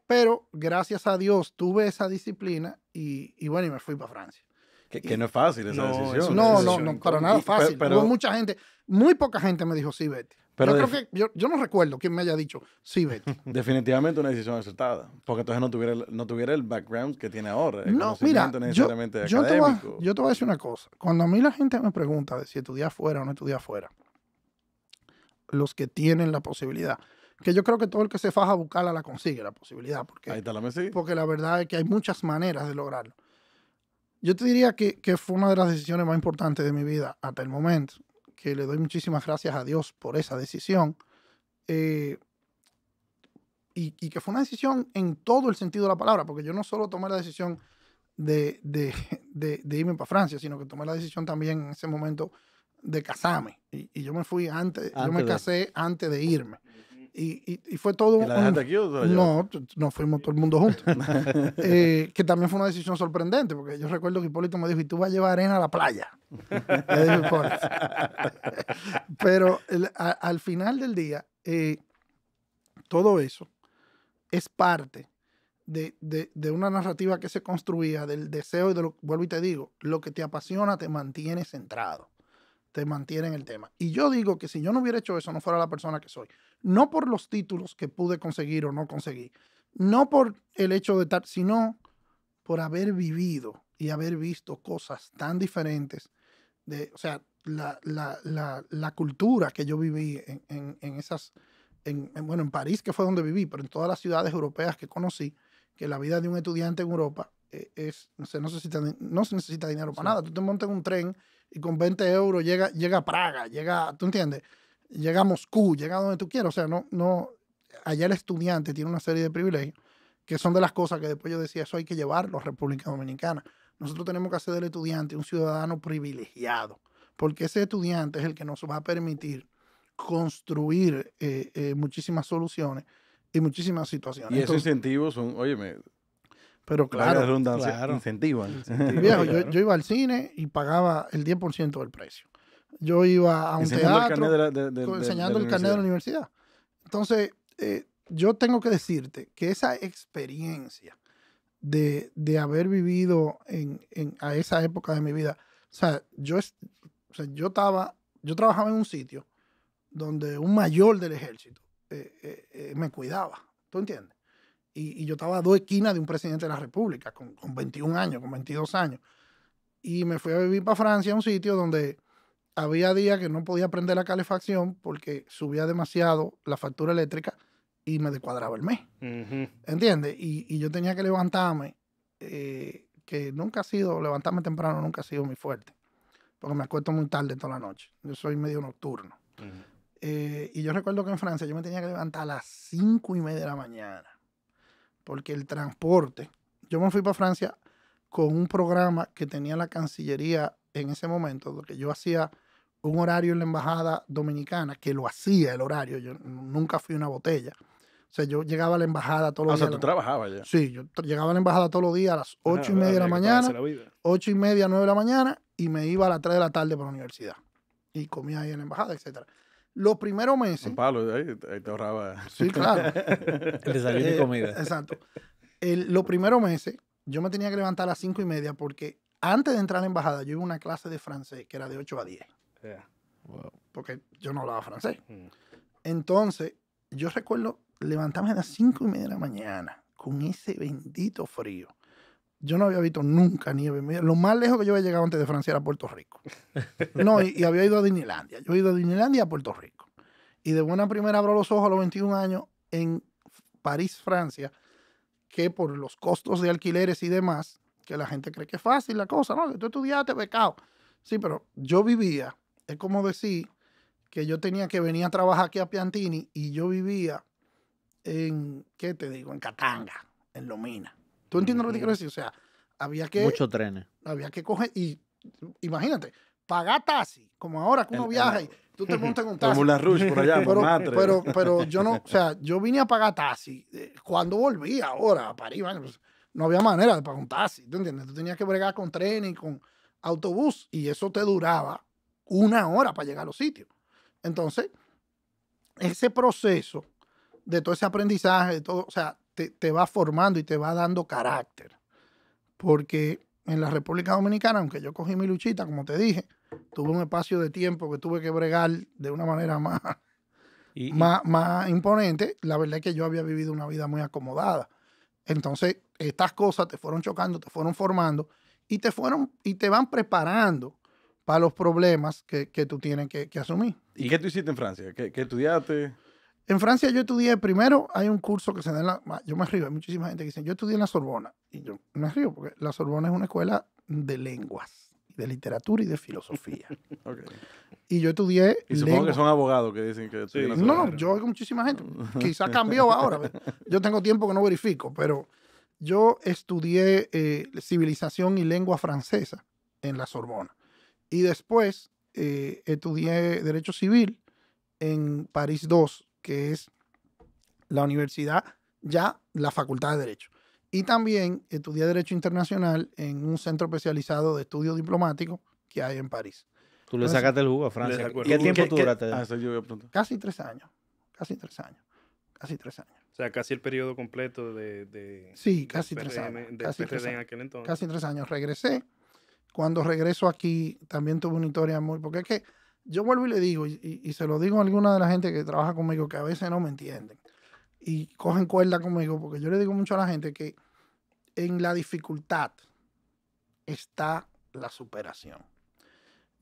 Pero gracias a Dios tuve esa disciplina y, bueno, y me fui para Francia. Que, no es fácil esa decisión. No, no, no, para nada fácil. Hubo mucha gente, muy poca gente me dijo, sí, Betty. Pero yo, creo que, yo, no recuerdo quién me haya dicho, sí, Definitivamente una decisión acertada, porque entonces no tuviera, no tuviera el background que tiene ahora. no, mira, yo, yo, te voy, a decir una cosa. Cuando a mí la gente me pregunta de si estudié fuera o no estudia afuera, los que tienen la posibilidad, que yo creo que todo el que se faja a buscarla la consigue, la posibilidad, porque, Ahí está la porque la verdad es que hay muchas maneras de lograrlo. Yo te diría que, que fue una de las decisiones más importantes de mi vida hasta el momento que le doy muchísimas gracias a Dios por esa decisión. Eh, y, que fue una decisión en todo el sentido de la palabra, porque yo no solo tomé la decisión de, irme para Francia, sino que tomé la decisión también en ese momento de casarme. Y, yo me fui yo me casé antes de irme. Y, fue todo. No, fuimos todo el mundo juntos. Eh, que también fue una decisión sorprendente, porque yo recuerdo que Hipólito me dijo: ¿Y tú vas a llevar arena a la playa? Pero al final del día, eh, todo eso es parte de, una narrativa que se construía, del deseo y de vuelvo y te digo, lo que te apasiona te mantiene centrado, te mantiene en el tema. Y yo digo que si yo no hubiera hecho eso, no fuera la persona que soy no por los títulos que pude conseguir o no conseguí, no por el hecho de estar, sino por haber vivido y haber visto cosas tan diferentes, de, o sea, la, cultura que yo viví en, esas, bueno, en París, que fue donde viví, pero en todas las ciudades europeas que conocí, que la vida de un estudiante en Europa eh, es, no se, necesita, no se necesita dinero para nada. Tú te montas en un tren y con 20 euros llega, llega a Praga, llega, ¿tú entiendes? llegamos Q, llega donde tú quieras. O sea, no, no, allá el estudiante tiene una serie de privilegios que son de las cosas que después yo decía, eso hay que llevarlo a República Dominicana. Nosotros tenemos que hacer del estudiante un ciudadano privilegiado, porque ese estudiante es el que nos va a permitir construir eh, eh, muchísimas soluciones y muchísimas situaciones. Y esos incentivos son, oye pero claro, redundancia, Viejo, yo, yo iba al cine y pagaba el 10% del precio yo iba a un teatro, el enseñando el carnet de la universidad. Entonces, eh, yo tengo que decirte que esa experiencia de, haber vivido en, a esa época de mi vida, o sea, yo, o sea, yo, estaba, yo trabajaba en un sitio donde un mayor del ejército eh, eh, me cuidaba, ¿tú entiendes? Y, yo estaba a dos esquinas de un presidente de la República, con, con 21 años, con 22 años. Y me fui a vivir para Francia, a un sitio donde había días que no podía prender la calefacción porque subía demasiado la factura eléctrica y me descuadraba el mes. ¿Entiendes? Y, yo tenía que levantarme, eh, que nunca ha sido, levantarme temprano nunca ha sido muy fuerte, porque me acuesto muy tarde toda la noche. Yo soy medio nocturno. Eh, y yo recuerdo que en Francia yo me tenía que levantar a las cinco y media de la mañana, porque el transporte, yo me fui para Francia con un programa que tenía la Cancillería en ese momento, que yo hacía un horario en la embajada dominicana, que lo hacía el horario, yo nunca fui una botella. O sea, yo llegaba a la embajada todos los días. O sea, tú trabajabas ya. Sí, yo llegaba a la embajada todos los días a las ah, ocho y media de la mañana, ocho y media, nueve de la mañana, y me iba a las 3 de la tarde para la universidad. Y comía ahí en la embajada, etcétera. Los primeros meses. Pablo, ahí, te ahorraba. Sí, claro. Te salía de comida. Exacto. los primeros meses, yo me tenía que levantar a las cinco y media porque antes de entrar a la embajada, yo iba a una clase de francés que era de 8 a 10. Porque yo no hablaba francés. Mm. Entonces, yo recuerdo levantarme a las cinco y media de la mañana con ese bendito frío. Yo no había visto nunca nieve. Lo más lejos que yo había llegado antes de Francia era Puerto Rico. No, y, había ido a Disneylandia. Yo he ido a Disneylandia a Puerto Rico. Y de buena primera abro los ojos a los 21 años en París, Francia, que por los costos de alquileres y demás, que la gente cree que es fácil la cosa, ¿no? Que tú estudiaste, pecado. Sí, pero yo vivía es como decir que yo tenía que venir a trabajar aquí a Piantini y yo vivía en, ¿qué te digo? En Catanga, en Lomina. ¿Tú entiendes lo que te quiero decir? O sea, había que... Muchos trenes. Había que coger y, imagínate, pagar taxi, como ahora que uno viaja y tú te montas en un taxi. Como la Rush por allá, pero, pero, pero, yo no, o sea, yo vine a pagar taxi. Eh, cuando volví ahora a París, pues, no había manera de pagar un taxi, ¿tú entiendes? Tú tenías que bregar con trenes y con autobús y eso te duraba una hora para llegar a los sitios. Entonces, ese proceso de todo ese aprendizaje, de todo, o sea, te, va formando y te va dando carácter. Porque en la República Dominicana, aunque yo cogí mi luchita, como te dije, tuve un espacio de tiempo que tuve que bregar de una manera más, más, más, imponente, la verdad es que yo había vivido una vida muy acomodada. Entonces, estas cosas te fueron chocando, te fueron formando y te fueron y te van preparando para los problemas que, tú tienes que, asumir. ¿Y qué tú hiciste en Francia? ¿Qué, estudiaste? En Francia yo estudié primero, hay un curso que se da en la... Yo me río, hay muchísima gente que dice, yo estudié en la Sorbona. Y yo me río porque la Sorbona es una escuela de lenguas, de literatura y de filosofía. Y yo estudié... Y supongo que son abogados que dicen que... Sí. No, yo oigo muchísima gente. Quizás cambió ahora. Yo tengo tiempo que no verifico, pero yo estudié eh, civilización y lengua francesa en la Sorbona. Y después eh, estudié Derecho Civil en París II, que es la universidad, ya la Facultad de Derecho. Y también estudié Derecho Internacional en un centro especializado de estudio diplomático que hay en París. Tú le sacaste el jugo a Francia. ¿Qué tiempo duraste? Ah, casi tres años. Casi tres años. Casi tres años. O sea, casi el periodo completo de... sí, casi, tres años, casi, tres años, casi tres años. Regresé cuando regreso aquí también tuve una historia muy... Porque es que yo vuelvo y le digo, y, se lo digo a alguna de la gente que trabaja conmigo, que a veces no me entienden y cogen cuerda conmigo, porque yo le digo mucho a la gente que en la dificultad está la superación.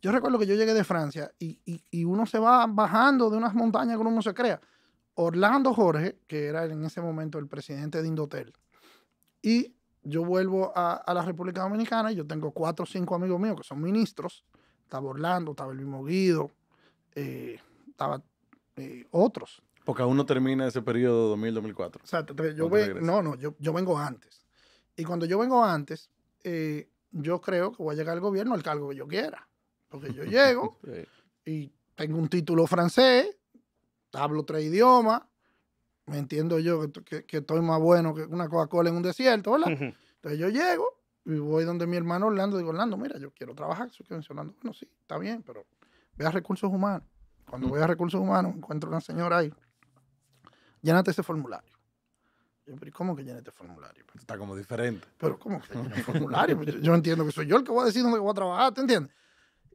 Yo recuerdo que yo llegué de Francia y, y uno se va bajando de unas montañas que uno se crea. Orlando Jorge, que era en ese momento el presidente de Indotel, y yo vuelvo a, la República Dominicana y yo tengo cuatro o cinco amigos míos que son ministros. Estaba Orlando, estaba el mismo Guido, eh, estaba eh, otros. Porque aún no termina ese periodo 2000-2004. O yo no, no, yo, vengo antes. Y cuando yo vengo antes, eh, yo creo que voy a llegar al gobierno al cargo que yo quiera. Porque yo llego y tengo un título francés, hablo tres idiomas, me entiendo yo que, estoy más bueno que una Coca-Cola en un desierto, ¿verdad? Entonces yo llego y voy donde mi hermano Orlando, digo, Orlando, mira, yo quiero trabajar. que Orlando, bueno, sí, está bien, pero ve a recursos humanos. Cuando voy a recursos humanos, encuentro una señora ahí, llénate ese formulario. Yo, pero ¿cómo que llénate este formulario? Está como diferente. Pero ¿cómo que el formulario? Pues, yo, yo, entiendo que soy yo el que voy a decir dónde voy a trabajar, ¿te entiendes?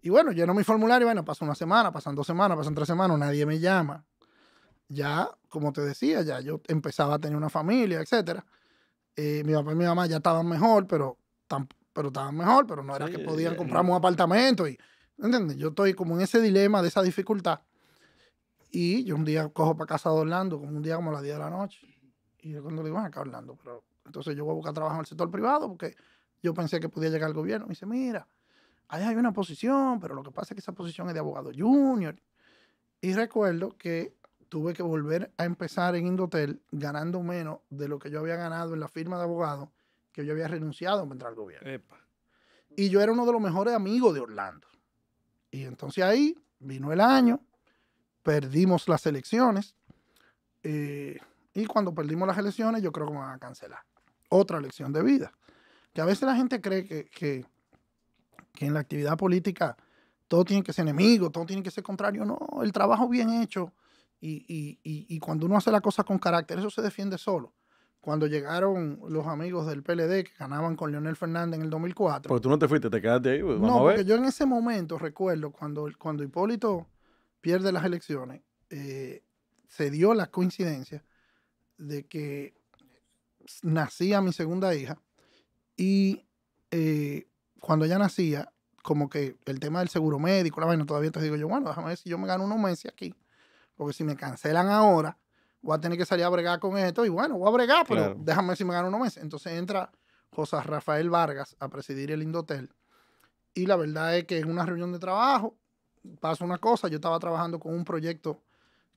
Y bueno, lleno mi formulario, bueno, pasa una semana, pasan dos semanas, pasan tres semanas, nadie me llama ya, como te decía, ya yo empezaba a tener una familia, etc. Eh, mi papá y mi mamá ya estaban mejor, pero, tan, pero estaban mejor, pero no era que eh, podían eh, comprar un apartamento. Y, Yo estoy como en ese dilema de esa dificultad. Y yo un día cojo para casa de Orlando, como un día como a las 10 de la noche. Y yo cuando le digo, acá Orlando, pero entonces yo voy a buscar trabajo en el sector privado porque yo pensé que podía llegar al gobierno. Me dice, mira, ahí hay una posición, pero lo que pasa es que esa posición es de abogado junior. Y recuerdo que tuve que volver a empezar en Indotel ganando menos de lo que yo había ganado en la firma de abogado que yo había renunciado a entrar al gobierno. Y yo era uno de los mejores amigos de Orlando. Y entonces ahí vino el año, perdimos las elecciones. Eh, y cuando perdimos las elecciones, yo creo que me van a cancelar. Otra lección de vida. Que a veces la gente cree que, que, que en la actividad política todo tiene que ser enemigo, todo tiene que ser contrario. No, el trabajo bien hecho y, y, y, cuando uno hace la cosa con carácter, eso se defiende solo. Cuando llegaron los amigos del PLD que ganaban con Leonel Fernández en el 2004. Porque tú no te fuiste, te quedaste ahí. Pues, no, porque yo en ese momento recuerdo cuando, cuando Hipólito pierde las elecciones, eh, se dio la coincidencia de que nacía mi segunda hija y eh, cuando ella nacía, como que el tema del seguro médico, la vaina, todavía te digo yo, bueno, déjame ver si yo me gano unos meses aquí porque si me cancelan ahora, voy a tener que salir a bregar con esto y bueno, voy a bregar, pero déjame si me gano unos meses. Entonces entra José Rafael Vargas a presidir el Indotel y la verdad es que en una reunión de trabajo pasa una cosa, yo estaba trabajando con un proyecto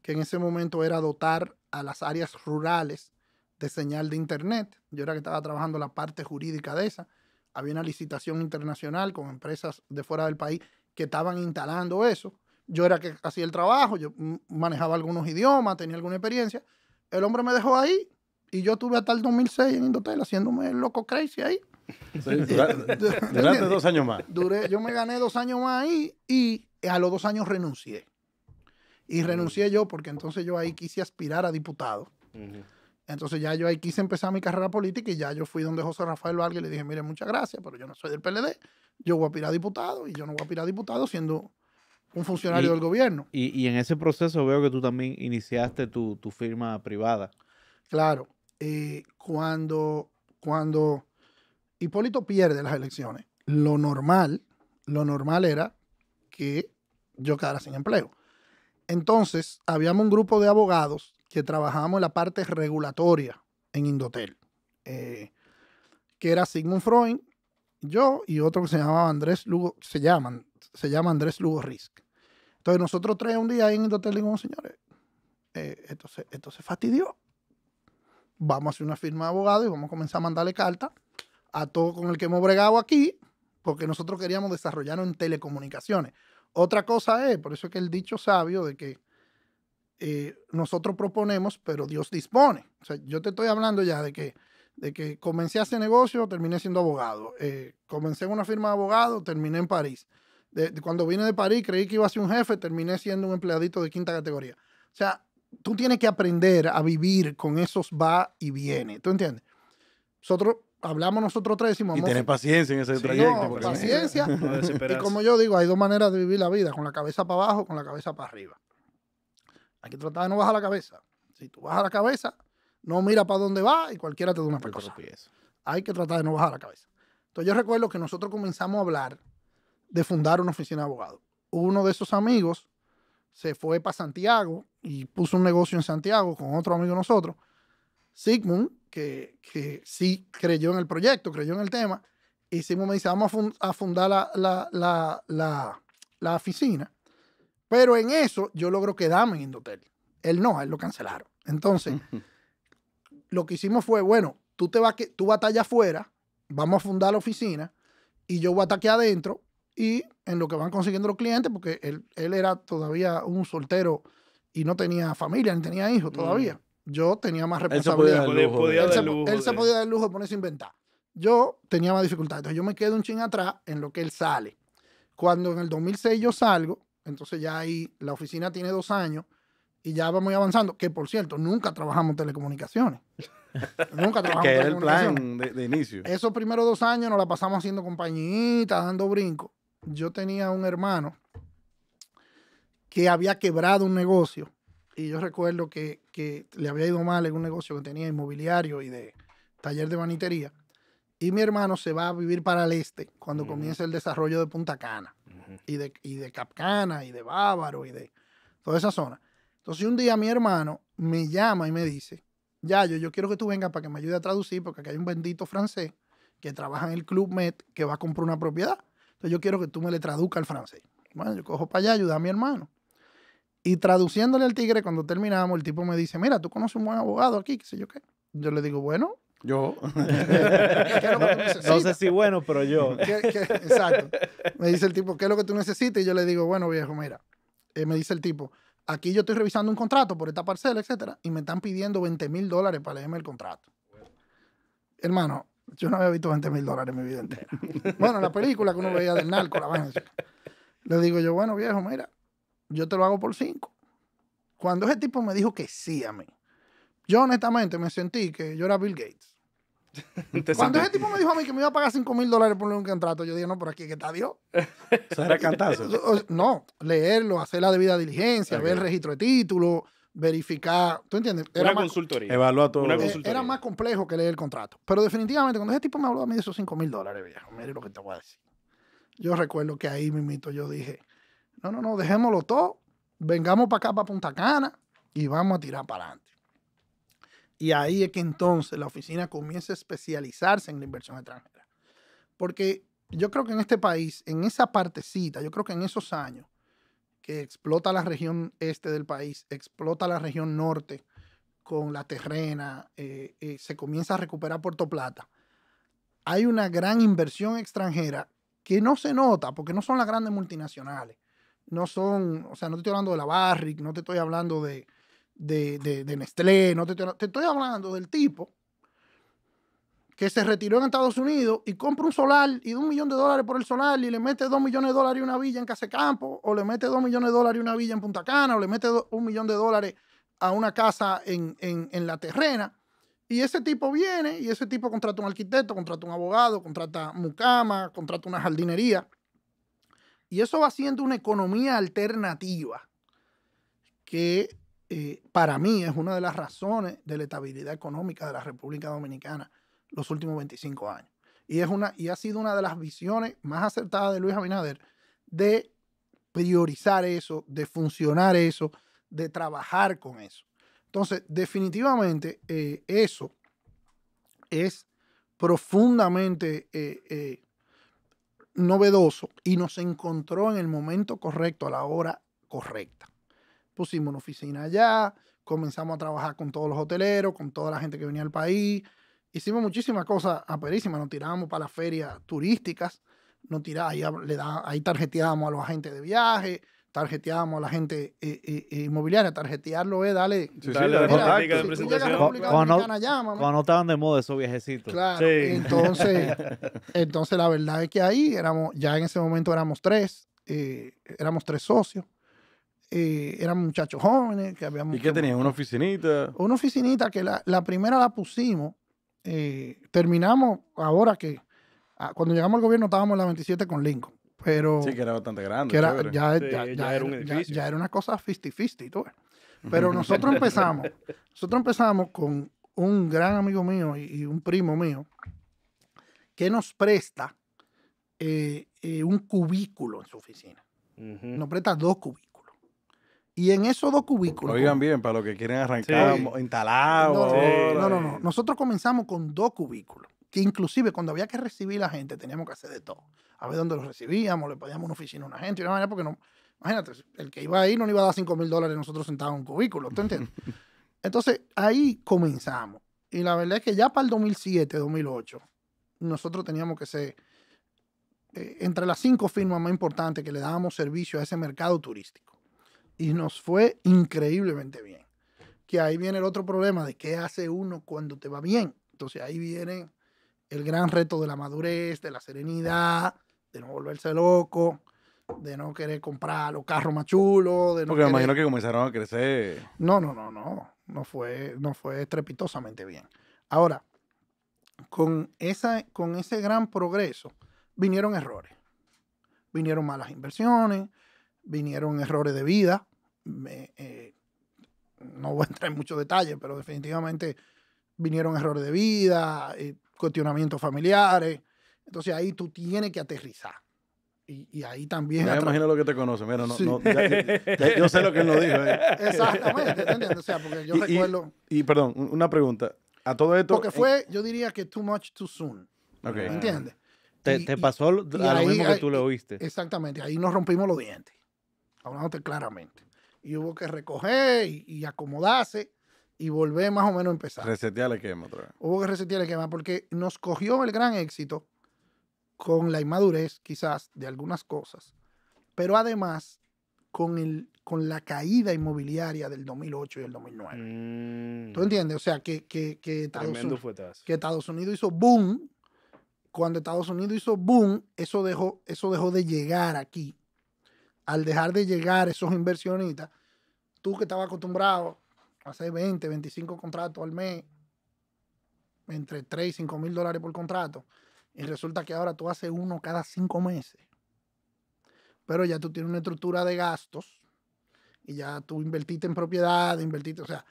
que en ese momento era dotar a las áreas rurales de señal de internet. Yo era que estaba trabajando la parte jurídica de esa. Había una licitación internacional con empresas de fuera del país que estaban instalando eso. Yo era que hacía el trabajo, yo manejaba algunos idiomas, tenía alguna experiencia. El hombre me dejó ahí y yo tuve hasta el 2006 en Indotel haciéndome el loco crazy ahí. Eh, eh, durante, dos años más. Duré, yo me gané dos años más ahí y a los dos años renuncié. Y renuncié yo porque entonces yo ahí quise aspirar a diputado. Entonces ya yo ahí quise empezar mi carrera política y ya yo fui donde José Rafael Vargas y le dije, mire, muchas gracias, pero yo no soy del PLD, yo voy a aspirar a diputado y yo no voy a aspirar a diputado siendo un funcionario del gobierno. Y, en ese proceso veo que tú también iniciaste tu, firma privada. Claro, eh, cuando, cuando Hipólito pierde las elecciones, lo normal, lo normal era que yo quedara sin empleo. Entonces, habíamos un grupo de abogados que trabajábamos en la parte regulatoria en Indotel, eh, que era Sigmund Freud, yo y otro que se llamaba Andrés Lugo, se llaman, se llama Andrés Lugo Risk. Entonces nosotros tres un día ahí en el hotel dijimos, señores, eh, entonces, entonces fastidió. Vamos a hacer una firma de abogado y vamos a comenzar a mandarle carta a todo con el que hemos bregado aquí, porque nosotros queríamos desarrollarnos en telecomunicaciones. Otra cosa es, por eso es que el dicho sabio de que eh, nosotros proponemos, pero Dios dispone. O sea, yo te estoy hablando ya de que, de que comencé a hacer negocio, terminé siendo abogado. Eh, comencé en una firma de abogado, terminé en París cuando vine de París creí que iba a ser un jefe, terminé siendo un empleadito de quinta categoría. O sea, tú tienes que aprender a vivir con esos va y viene. ¿Tú entiendes? Nosotros hablamos nosotros tres decimos, y tener paciencia en ese trayecto. No, pues. paciencia. y como yo digo, hay dos maneras de vivir la vida, con la cabeza para abajo, con la cabeza para arriba. Hay que tratar de no bajar la cabeza. Si tú bajas la cabeza, no mira para dónde va y cualquiera te da una no Hay que tratar de no bajar la cabeza. Entonces yo recuerdo que nosotros comenzamos a hablar de fundar una oficina de abogados. Uno de esos amigos se fue para Santiago y puso un negocio en Santiago con otro amigo de nosotros, Sigmund, que, sí creyó en el proyecto, creyó en el tema, y Sigmund me dice, vamos a, fundar la, la, oficina. Pero en eso yo logro quedarme en Indotel. Él no, él lo cancelaron. Entonces, lo que hicimos fue, bueno, tú, te vas, tú vas a estar allá afuera, vamos a fundar la oficina, y yo voy a estar aquí adentro, y en lo que van consiguiendo los clientes, porque él, era todavía un soltero y no tenía familia, ni tenía hijos todavía. Mm. Yo tenía más responsabilidad. Él se podía dar el lujo, de ponerse a inventar. Yo tenía más dificultades. Entonces yo me quedo un ching atrás en lo que él sale. Cuando en el 2006 yo salgo, entonces ya ahí la oficina tiene dos años y ya vamos avanzando. Que por cierto, nunca trabajamos telecomunicaciones. nunca trabajamos que telecomunicaciones. era el plan de, de, inicio. Esos primeros dos años nos la pasamos haciendo compañitas, dando brincos yo tenía un hermano que había quebrado un negocio y yo recuerdo que, le había ido mal en un negocio que tenía inmobiliario y de taller de banitería. Y mi hermano se va a vivir para el este cuando comience el desarrollo de Punta Cana y, de, y de Capcana y de Bávaro y de toda esa zona. Entonces un día mi hermano me llama y me dice, ya yo quiero que tú vengas para que me ayude a traducir porque aquí hay un bendito francés que trabaja en el Club Met que va a comprar una propiedad. Entonces yo quiero que tú me le traduzcas al francés. Bueno, yo cojo para allá, ayuda a mi hermano. Y traduciéndole al tigre, cuando terminamos, el tipo me dice, mira, tú conoces un buen abogado aquí, qué sé yo qué. Yo le digo, bueno. Yo. No sé si bueno, pero yo. Exacto. Me dice el tipo, ¿qué es lo que tú necesitas? Y yo le digo, bueno, viejo, mira. Eh, me dice el tipo, aquí yo estoy revisando un contrato por esta parcela, etcétera, y me están pidiendo 20 mil dólares para leerme el contrato. Hermano, yo no había visto 20 mil dólares en mi vida entera. bueno, la película que uno veía del narco, la vaina. Le digo yo, bueno, viejo, mira, yo te lo hago por cinco Cuando ese tipo me dijo que sí a mí, yo honestamente me sentí que yo era Bill Gates. Cuando ese tipo me dijo a mí que me iba a pagar 5 mil dólares por un contrato, yo dije, no, por aquí que está Dios. ¿Eso era No, leerlo, hacer la debida diligencia, ver el registro de título, verificar, ¿tú entiendes? Era una más, consultoría. Eh, era más complejo que leer el contrato. Pero definitivamente, cuando ese tipo me habló a mí de esos 5 mil dólares, viejo, mire lo que te voy a decir. Yo recuerdo que ahí, mimito, yo dije, no, no, no, dejémoslo todo, vengamos para acá, para Punta Cana, y vamos a tirar para adelante. Y ahí es que entonces la oficina comienza a especializarse en la inversión extranjera. Porque yo creo que en este país, en esa partecita, yo creo que en esos años, que explota la región este del país, explota la región norte con la terrena, eh, eh, se comienza a recuperar Puerto Plata. Hay una gran inversión extranjera que no se nota porque no son las grandes multinacionales. No son, o sea, no te estoy hablando de la Barrick, no te estoy hablando de, de, Nestlé, no te estoy, te estoy hablando del tipo que se retiró en Estados Unidos y compra un solar y de un millón de dólares por el solar y le mete dos millones de dólares y una villa en campo o le mete dos millones de dólares y una villa en Punta Cana, o le mete un millón de dólares a una casa en, en, en, la terrena. Y ese tipo viene y ese tipo contrata un arquitecto, contrata un abogado, contrata mucama, contrata una jardinería. Y eso va siendo una economía alternativa que eh, para mí es una de las razones de la estabilidad económica de la República Dominicana los últimos 25 años. Y, es una, y ha sido una de las visiones más acertadas de Luis Abinader de priorizar eso, de funcionar eso, de trabajar con eso. Entonces, definitivamente eh, eso es profundamente eh, eh, novedoso y nos encontró en el momento correcto, a la hora correcta. Pusimos una oficina allá, comenzamos a trabajar con todos los hoteleros, con toda la gente que venía al país, Hicimos muchísimas cosas aperísimas. Ah, nos tirábamos para las ferias turísticas. Nos tirábamos, ahí, tarjeteábamos a los agentes de viaje tarjeteábamos a la gente eh, eh, eh, inmobiliaria, tarjetearlo es, eh, dale. Cuando, no estaban de moda esos viajecitos. entonces, entonces la verdad es que ahí éramos, ya en ese momento éramos tres, éramos tres socios. eran muchachos jóvenes que habíamos... ¿Y qué tenían? ¿Una oficinita? Una oficinita que la primera la pusimos eh, terminamos ahora que ah, cuando llegamos al gobierno estábamos en la 27 con Lincoln. Pero, sí, que era bastante grande. ya, era una cosa 50-50, Pero nosotros empezamos, nosotros empezamos con un gran amigo mío y, un primo mío que nos presta eh, eh, un cubículo en su oficina. Nos presta dos cubículos. Y en esos dos cubículos. Oigan bien, para los que quieren arrancar sí. No, no, no, Nosotros comenzamos con dos cubículos. Que inclusive cuando había que recibir a la gente, teníamos que hacer de todo. A ver dónde los recibíamos, le podíamos una oficina a una gente y una manera, porque no. Imagínate, el que iba ahí no le iba a dar 5 mil dólares nosotros sentábamos en un cubículo. ¿Tú entiendes? Entonces ahí comenzamos. Y la verdad es que ya para el 2007, 2008, nosotros teníamos que ser eh, entre las cinco firmas más importantes que le dábamos servicio a ese mercado turístico y nos fue increíblemente bien. Que ahí viene el otro problema de qué hace uno cuando te va bien. Entonces ahí viene el gran reto de la madurez, de la serenidad, de no volverse loco, de no querer comprar los carros más chulos. De no Porque me imagino que comenzaron a crecer. No, no, no, no. No fue, no fue estrepitosamente bien. Ahora, con, esa, con ese gran progreso vinieron errores. Vinieron malas inversiones, vinieron errores de vida. Eh, no voy a entrar en muchos detalles, pero definitivamente vinieron errores de vida, eh, cuestionamientos familiares. Entonces ahí tú tienes que aterrizar. Y, ahí también. Me imagino lo que te conoce. Mira, no, yo sé lo que él nos dijo. Eh. Exactamente, O sea, porque yo y, recuerdo. Y, perdón, una pregunta. A todo esto. Porque fue, yo diría que too much too soon. Okay. ¿Entiendes? Te, pasó a lo mismo que tú le oíste. Exactamente, ahí nos rompimos los dientes hablándote claramente. Y hubo que recoger y, acomodarse y volver más o menos a empezar. Resetear el quema otra vez. Hubo que resetear el quema porque nos cogió el gran éxito con la inmadurez quizás de algunas cosas, pero además con, el, con la caída inmobiliaria del 2008 y el 2009. Mm. ¿Tú entiendes? O sea, que, que, Estados Unidos, hizo boom. Cuando Estados Unidos hizo boom, eso dejó, eso dejó de llegar aquí al dejar de llegar esos inversionistas, tú que estabas acostumbrado a hacer 20, 25 contratos al mes, entre 3 y 5 mil dólares por contrato, y resulta que ahora tú haces uno cada cinco meses. Pero ya tú tienes una estructura de gastos y ya tú invertiste en propiedades, invertiste, o sea,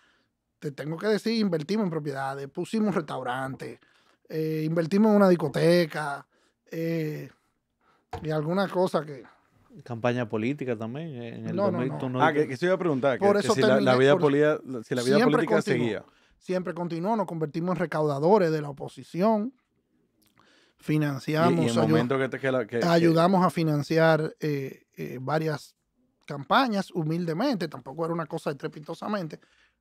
te tengo que decir, invertimos en propiedades, pusimos un restaurante, eh, invertimos en una discoteca eh, y alguna cosa que Campaña política también. Eh, en el no, no, Ah, que, iba a preguntar. que, si, la, vida política seguía. Siempre continuó, nos convertimos en recaudadores de la oposición. Financiamos. Y, ayudamos a financiar eh, eh, varias campañas, humildemente. Tampoco era una cosa estrepitosamente.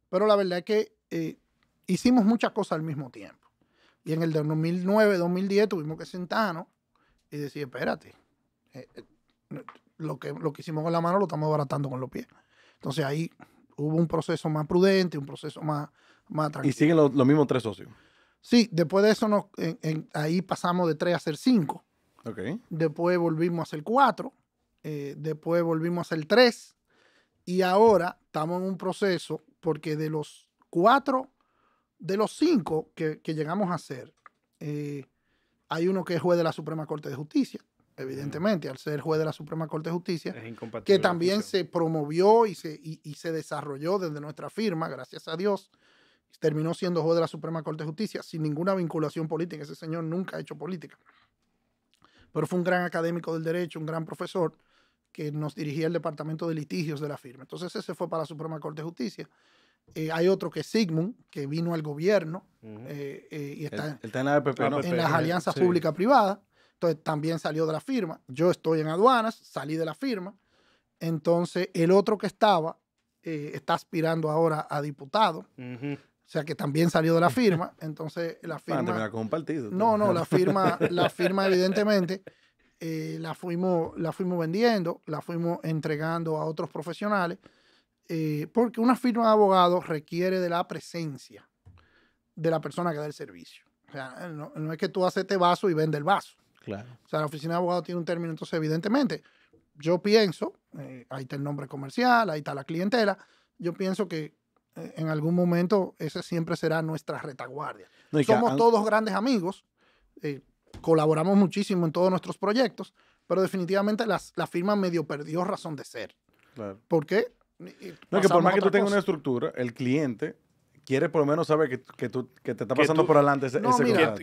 Pero la verdad es que hicimos muchas cosas al mismo tiempo. Y en el 2009, 2010 tuvimos que sentarnos y decir, espérate, no, lo que, hicimos con la mano lo estamos baratando con los pies. Entonces ahí hubo un proceso más prudente, un proceso más, más tranquilo. ¿Y siguen los mismos tres socios? Sí, después de eso ahí pasamos de tres a ser cinco. Okay. Después volvimos a ser cuatro. Eh, después volvimos a ser tres. Y ahora estamos en un proceso porque de los cuatro, de los cinco que, llegamos a ser eh, hay uno que es juez de la Suprema Corte de Justicia evidentemente, al ser juez de la Suprema Corte de Justicia, que también se promovió y se, y, se desarrolló desde nuestra firma, gracias a Dios. Terminó siendo juez de la Suprema Corte de Justicia sin ninguna vinculación política. Ese señor nunca ha hecho política. Pero fue un gran académico del derecho, un gran profesor que nos dirigía el departamento de litigios de la firma. Entonces ese fue para la Suprema Corte de Justicia. Eh, hay otro que es Sigmund, que vino al gobierno eh, eh, y está, en, las alianzas públicas privadas también salió de la firma. Yo estoy en aduanas, salí de la firma. Entonces el otro que estaba eh, está aspirando ahora a diputado. O sea que también salió de la firma. Entonces la firma. No, no, la firma, la firma, evidentemente, eh, la, fuimos, la fuimos vendiendo, la fuimos entregando a otros profesionales. Eh, porque una firma de abogado requiere de la presencia de la persona que da el servicio. O sea, no, no es que tú haces este vaso y vende el vaso. O sea, la oficina de abogado tiene un término, entonces, evidentemente, yo pienso, eh, ahí está el nombre comercial, ahí está la clientela, yo pienso que eh, en algún momento ese siempre será nuestra retaguardia. Somos todos grandes amigos, eh, colaboramos muchísimo en todos nuestros proyectos, pero definitivamente las, la firma medio perdió razón de ser. ¿Por qué? No, que por más que tú tengas una estructura, el cliente quiere por lo menos saber que, tú, te está pasando por adelante ese,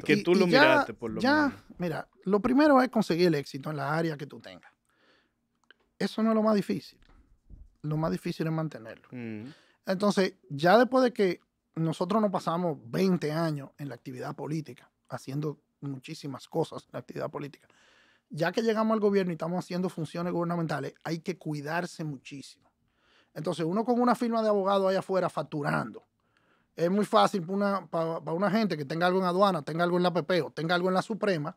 Que, tú lo miraste, por lo ya, Mira, lo primero es conseguir el éxito en la área que tú tengas. Eso no es lo más difícil. Lo más difícil es mantenerlo. Mm. Entonces, ya después de que nosotros nos pasamos 20 años en la actividad política, haciendo muchísimas cosas en la actividad política, ya que llegamos al gobierno y estamos haciendo funciones gubernamentales, hay que cuidarse muchísimo. Entonces, uno con una firma de abogado allá afuera facturando, es muy fácil para una, gente que tenga algo en aduana, tenga algo en la PP o tenga algo en la Suprema,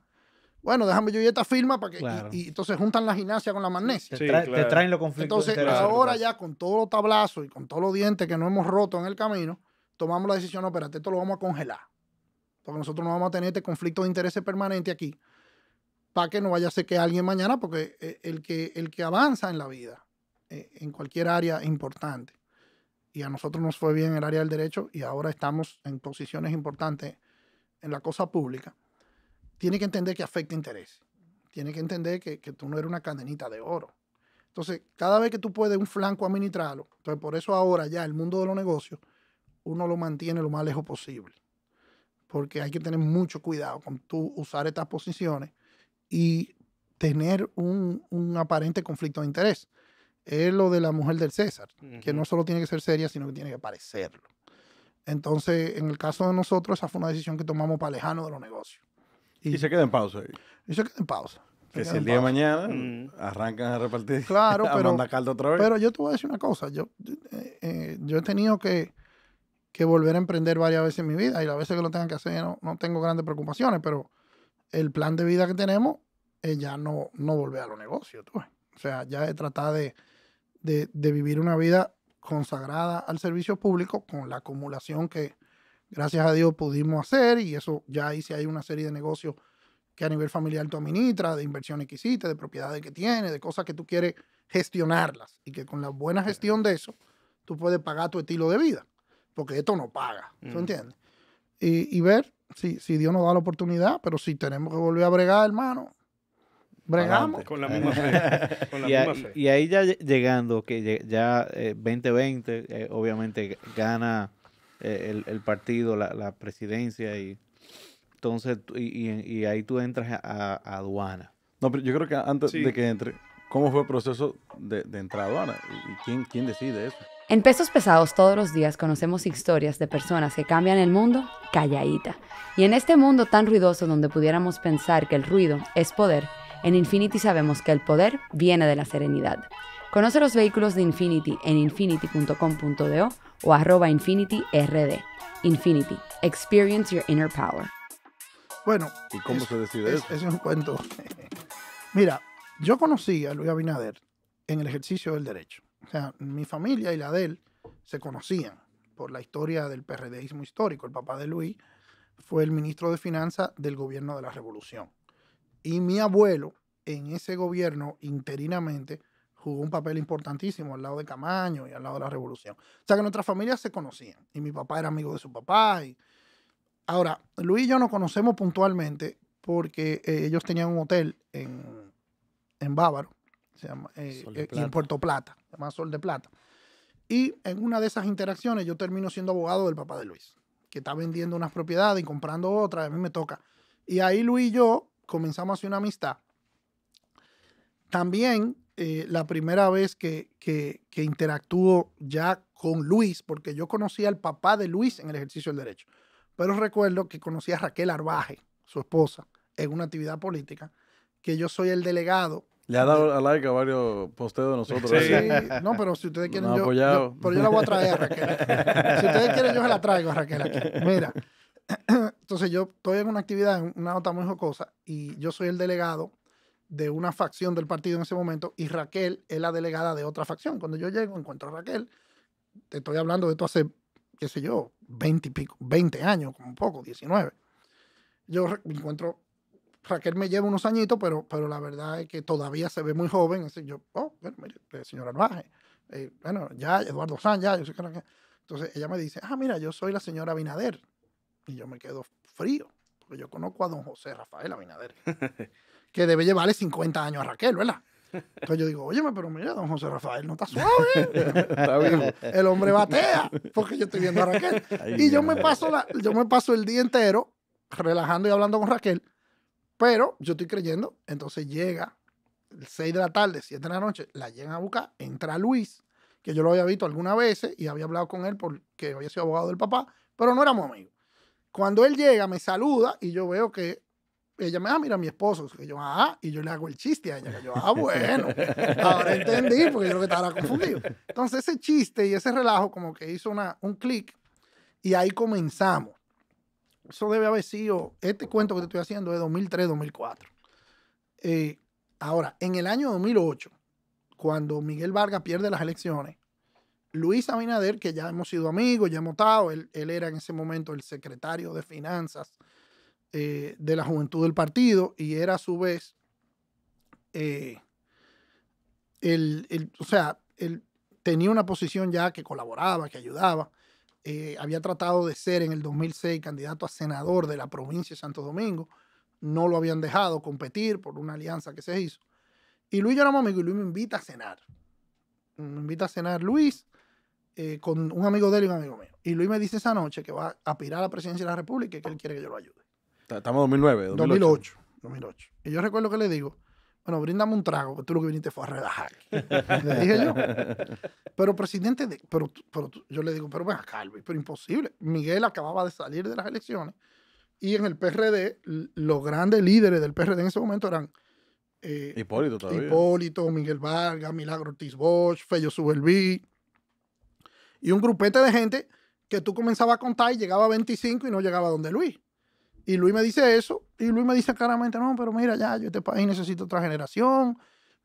bueno, déjame yo y esta firma para que. Y, entonces juntan la gimnasia con la magnesia. te, traen los conflictos. Entonces, ahora ya con todos los tablazos y con todos los dientes que no hemos roto en el camino, tomamos la decisión: no, espérate, esto lo vamos a congelar. Porque nosotros no vamos a tener este conflicto de intereses permanente aquí. Para que no vaya a ser que alguien mañana, porque eh, el que, el que avanza en la vida, eh, en cualquier área importante, y a nosotros nos fue bien en el área del derecho y ahora estamos en posiciones importantes en la cosa pública, tiene que entender que afecta interés. Tiene que entender que, tú no eres una cadenita de oro. Entonces, cada vez que tú puedes un flanco administrarlo, entonces por eso ahora ya el mundo de los negocios, uno lo mantiene lo más lejos posible. Porque hay que tener mucho cuidado con tú usar estas posiciones y tener un, un aparente conflicto de interés es lo de la mujer del César, que no solo tiene que ser seria, sino que tiene que parecerlo. Entonces, en el caso de nosotros, esa fue una decisión que tomamos para lejano de los negocios. Y, se queda en pausa ahí. Y se queda en pausa. que si el día de mañana mm. arrancan a repartir. Claro, a pero. Caldo otra vez. Pero yo te voy a decir una cosa. Yo, eh, eh, yo he tenido que, que, volver a emprender varias veces en mi vida y las veces que lo tengan que hacer no, tengo grandes preocupaciones, pero el plan de vida que tenemos es ya no, no volver a los negocios. Tú. O sea, ya he tratado de de, vivir una vida consagrada al servicio público con la acumulación que gracias a Dios pudimos hacer y eso ya ahí hay una serie de negocios que a nivel familiar tú administras, de inversiones que hiciste, de propiedades que tienes, de cosas que tú quieres gestionarlas y que con la buena gestión de eso tú puedes pagar tu estilo de vida, porque esto no paga, ¿tú mm. entiendes? Y, ver si, si, Dios nos da la oportunidad, pero si tenemos que volver a bregar, hermano, Bregamos. Con la misma fe. y, ahí ya llegando, que ya 2020, eh, eh, obviamente gana eh, el, partido, la, presidencia, y entonces, y, ahí tú entras a, aduana. No, pero yo creo que antes de que entre, ¿cómo fue el proceso de, de entrar a aduana? ¿Y quién decide eso? En Pesos Pesados todos los días conocemos historias de personas que cambian el mundo calladita. Y en este mundo tan ruidoso donde pudiéramos pensar que el ruido es poder, en Infinity sabemos que el poder viene de la serenidad. Conoce los vehículos de Infinity en infinity.com.do o arroba infinityrd. Infinity, experience your inner power. Bueno. ¿Y cómo se decide eso? Es un cuento. Mira, yo conocí a Luis Abinader en el ejercicio del derecho. O sea, mi familia y la de él se conocían por la historia del PRDismo histórico. El papá de Luis fue el ministro de Finanzas del gobierno de la Revolución. Y mi abuelo, en ese gobierno, interinamente, jugó un papel importantísimo al lado de Camaño y al lado de la Revolución. O sea que nuestras familias se conocían. Y mi papá era amigo de su papá. Y... Ahora, Luis y yo nos conocemos puntualmente porque eh, ellos tenían un hotel en, en Bávaro, eh, eh, en Puerto Plata, se Sol de Plata. Y en una de esas interacciones yo termino siendo abogado del papá de Luis, que está vendiendo unas propiedades y comprando otras, a mí me toca. Y ahí Luis y yo comenzamos una amistad. También eh, la primera vez que, que, interactúo ya con Luis, porque yo conocía al papá de Luis en el ejercicio del derecho, pero recuerdo que conocí a Raquel Arbaje, su esposa, en una actividad política, que yo soy el delegado. Le ha dado a like a varios posteos de nosotros. Sí, sí. ¿eh? no, pero si ustedes quieren, yo, yo, yo la voy a traer a Raquel. Si ustedes quieren, yo la traigo a Raquel Mira, Entonces yo estoy en una actividad, en una nota muy jocosa, y yo soy el delegado de una facción del partido en ese momento y Raquel es la delegada de otra facción. Cuando yo llego, encuentro a Raquel. Te estoy hablando de esto hace, qué sé yo, 20 y pico, 20 años, como un poco, 19. Yo encuentro, Raquel me lleva unos añitos, pero, pero la verdad es que todavía se ve muy joven. Así yo, oh, bueno, mire, eh, señora Arbaje, eh, bueno, ya, Eduardo San ya, yo Entonces ella me dice, ah, mira, yo soy la señora Binader. Y yo me quedo frío, porque yo conozco a don José Rafael Abinader, que debe llevarle 50 años a Raquel, ¿verdad? Entonces yo digo, óyeme, pero mira, don José Rafael no está suave. está El hombre batea, porque yo estoy viendo a Raquel. y yo me, paso la, yo me paso el día entero relajando y hablando con Raquel, pero yo estoy creyendo. Entonces llega el 6 de la tarde, 7 de la noche, la llegan a buscar, entra Luis, que yo lo había visto alguna veces y había hablado con él porque había sido abogado del papá, pero no éramos amigos. Cuando él llega, me saluda y yo veo que ella me, ah, mira, mi esposo. Y yo, ah, y yo le hago el chiste a ella. yo, ah, bueno, ahora entendí, porque yo creo que estaba confundido. Entonces, ese chiste y ese relajo, como que hizo una, un clic, y ahí comenzamos. Eso debe haber sido, este cuento que te estoy haciendo es 2003, 2004. Eh, ahora, en el año 2008, cuando Miguel Vargas pierde las elecciones, Luis Abinader, que ya hemos sido amigos, ya hemos estado, él, era en ese momento el secretario de finanzas eh, de la juventud del partido y era a su vez eh, el, o sea, él tenía una posición ya que colaboraba, que ayudaba. Eh, había tratado de ser en el 2006 candidato a senador de la provincia de Santo Domingo. No lo habían dejado competir por una alianza que se hizo. Y Luis yo era amigo y Luis me invita a cenar. Me invita a cenar Luis. Eh, con un amigo de él y un amigo mío. Y Luis me dice esa noche que va a aspirar a la presidencia de la República y que él quiere que yo lo ayude. Estamos en 2009, 2008. 2008, Y yo recuerdo que le digo, bueno, bríndame un trago, que tú lo que viniste fue a relajar. le dije yo. Pero presidente, pero, yo le digo, pero ven acá, pero imposible. Miguel acababa de salir de las elecciones y en el PRD, los grandes líderes del PRD en ese momento eran eh, Hipólito Hipólito, Miguel Vargas, Milagro Ortiz Bosch, Fello Subelví, y un grupete de gente que tú comenzabas a contar y llegaba a 25 y no llegaba donde Luis. Y Luis me dice eso, y Luis me dice claramente, no, pero mira, ya, yo este país necesito otra generación,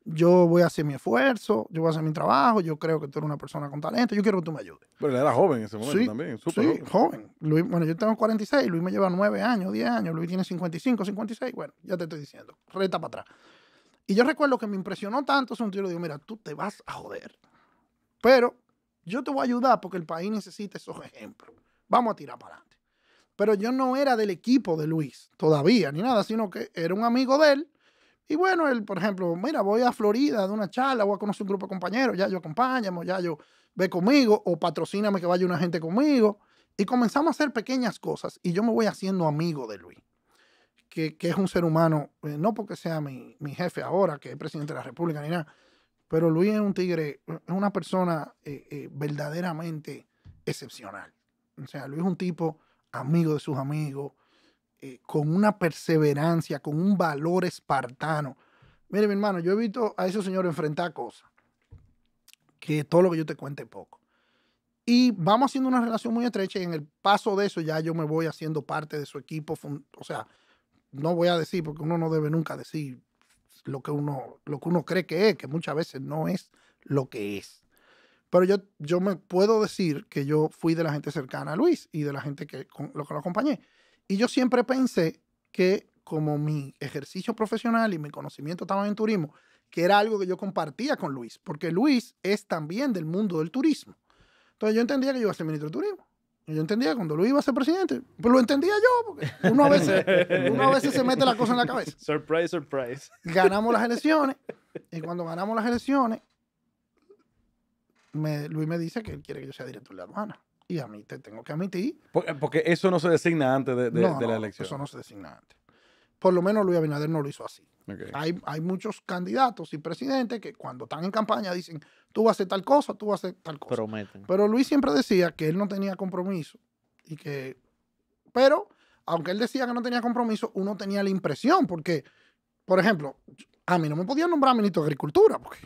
yo voy a hacer mi esfuerzo, yo voy a hacer mi trabajo, yo creo que tú eres una persona con talento, yo quiero que tú me ayudes. Pero él era joven en ese momento también, súper sí, joven. bueno, yo tengo 46, Luis me lleva 9 años, 10 años, Luis tiene 55, 56, bueno, ya te estoy diciendo, reta para atrás. Y yo recuerdo que me impresionó tanto, tío le digo, mira, tú te vas a joder. Pero yo te voy a ayudar porque el país necesita esos ejemplos. Vamos a tirar para adelante. Pero yo no era del equipo de Luis todavía, ni nada, sino que era un amigo de él. Y bueno, él, por ejemplo, mira, voy a Florida de una charla, voy a conocer un grupo de compañeros, ya yo acompañamos, ya yo ve conmigo, o patrocíname que vaya una gente conmigo. Y comenzamos a hacer pequeñas cosas y yo me voy haciendo amigo de Luis. Que, es un ser humano, eh, no porque sea mi, mi, jefe ahora, que es presidente de la República ni nada, pero Luis es un tigre, es una persona eh, eh, verdaderamente excepcional. O sea, Luis es un tipo amigo de sus amigos, eh, con una perseverancia, con un valor espartano. Mire, mi hermano, yo he visto a ese señor enfrentar cosas que todo lo que yo te cuente es poco. Y vamos haciendo una relación muy estrecha y en el paso de eso ya yo me voy haciendo parte de su equipo. O sea, no voy a decir, porque uno no debe nunca decir lo que uno, lo que uno cree que es, que muchas veces no es lo que es. Pero yo, yo me puedo decir que yo fui de la gente cercana a Luis y de la gente que con, lo que lo acompañé. Y yo siempre pensé que como mi ejercicio profesional y mi conocimiento estaba en turismo, que era algo que yo compartía con Luis, porque Luis es también del mundo del turismo. Entonces yo entendía que yo iba a ser ministro de turismo. Yo entendía cuando Luis iba a ser presidente, pues lo entendía yo, porque uno a veces, se mete la cosa en la cabeza. Surprise, surprise. Ganamos las elecciones, y cuando ganamos las elecciones, Luis me dice que él quiere que yo sea director de la hermana Y a mí te tengo que admitir. Porque, eso no se designa antes de, de, la elección. Eso no se designa antes. Por lo menos Luis Abinader no lo hizo así. Hay, muchos candidatos y presidentes que cuando están en campaña dicen, tú vas a hacer tal cosa, tú vas a hacer tal cosa. Prometen. Pero Luis siempre decía que él no tenía compromiso y que... Pero, aunque él decía que no tenía compromiso, uno tenía la impresión porque, por ejemplo, a mí no me podían nombrar ministro de Agricultura, porque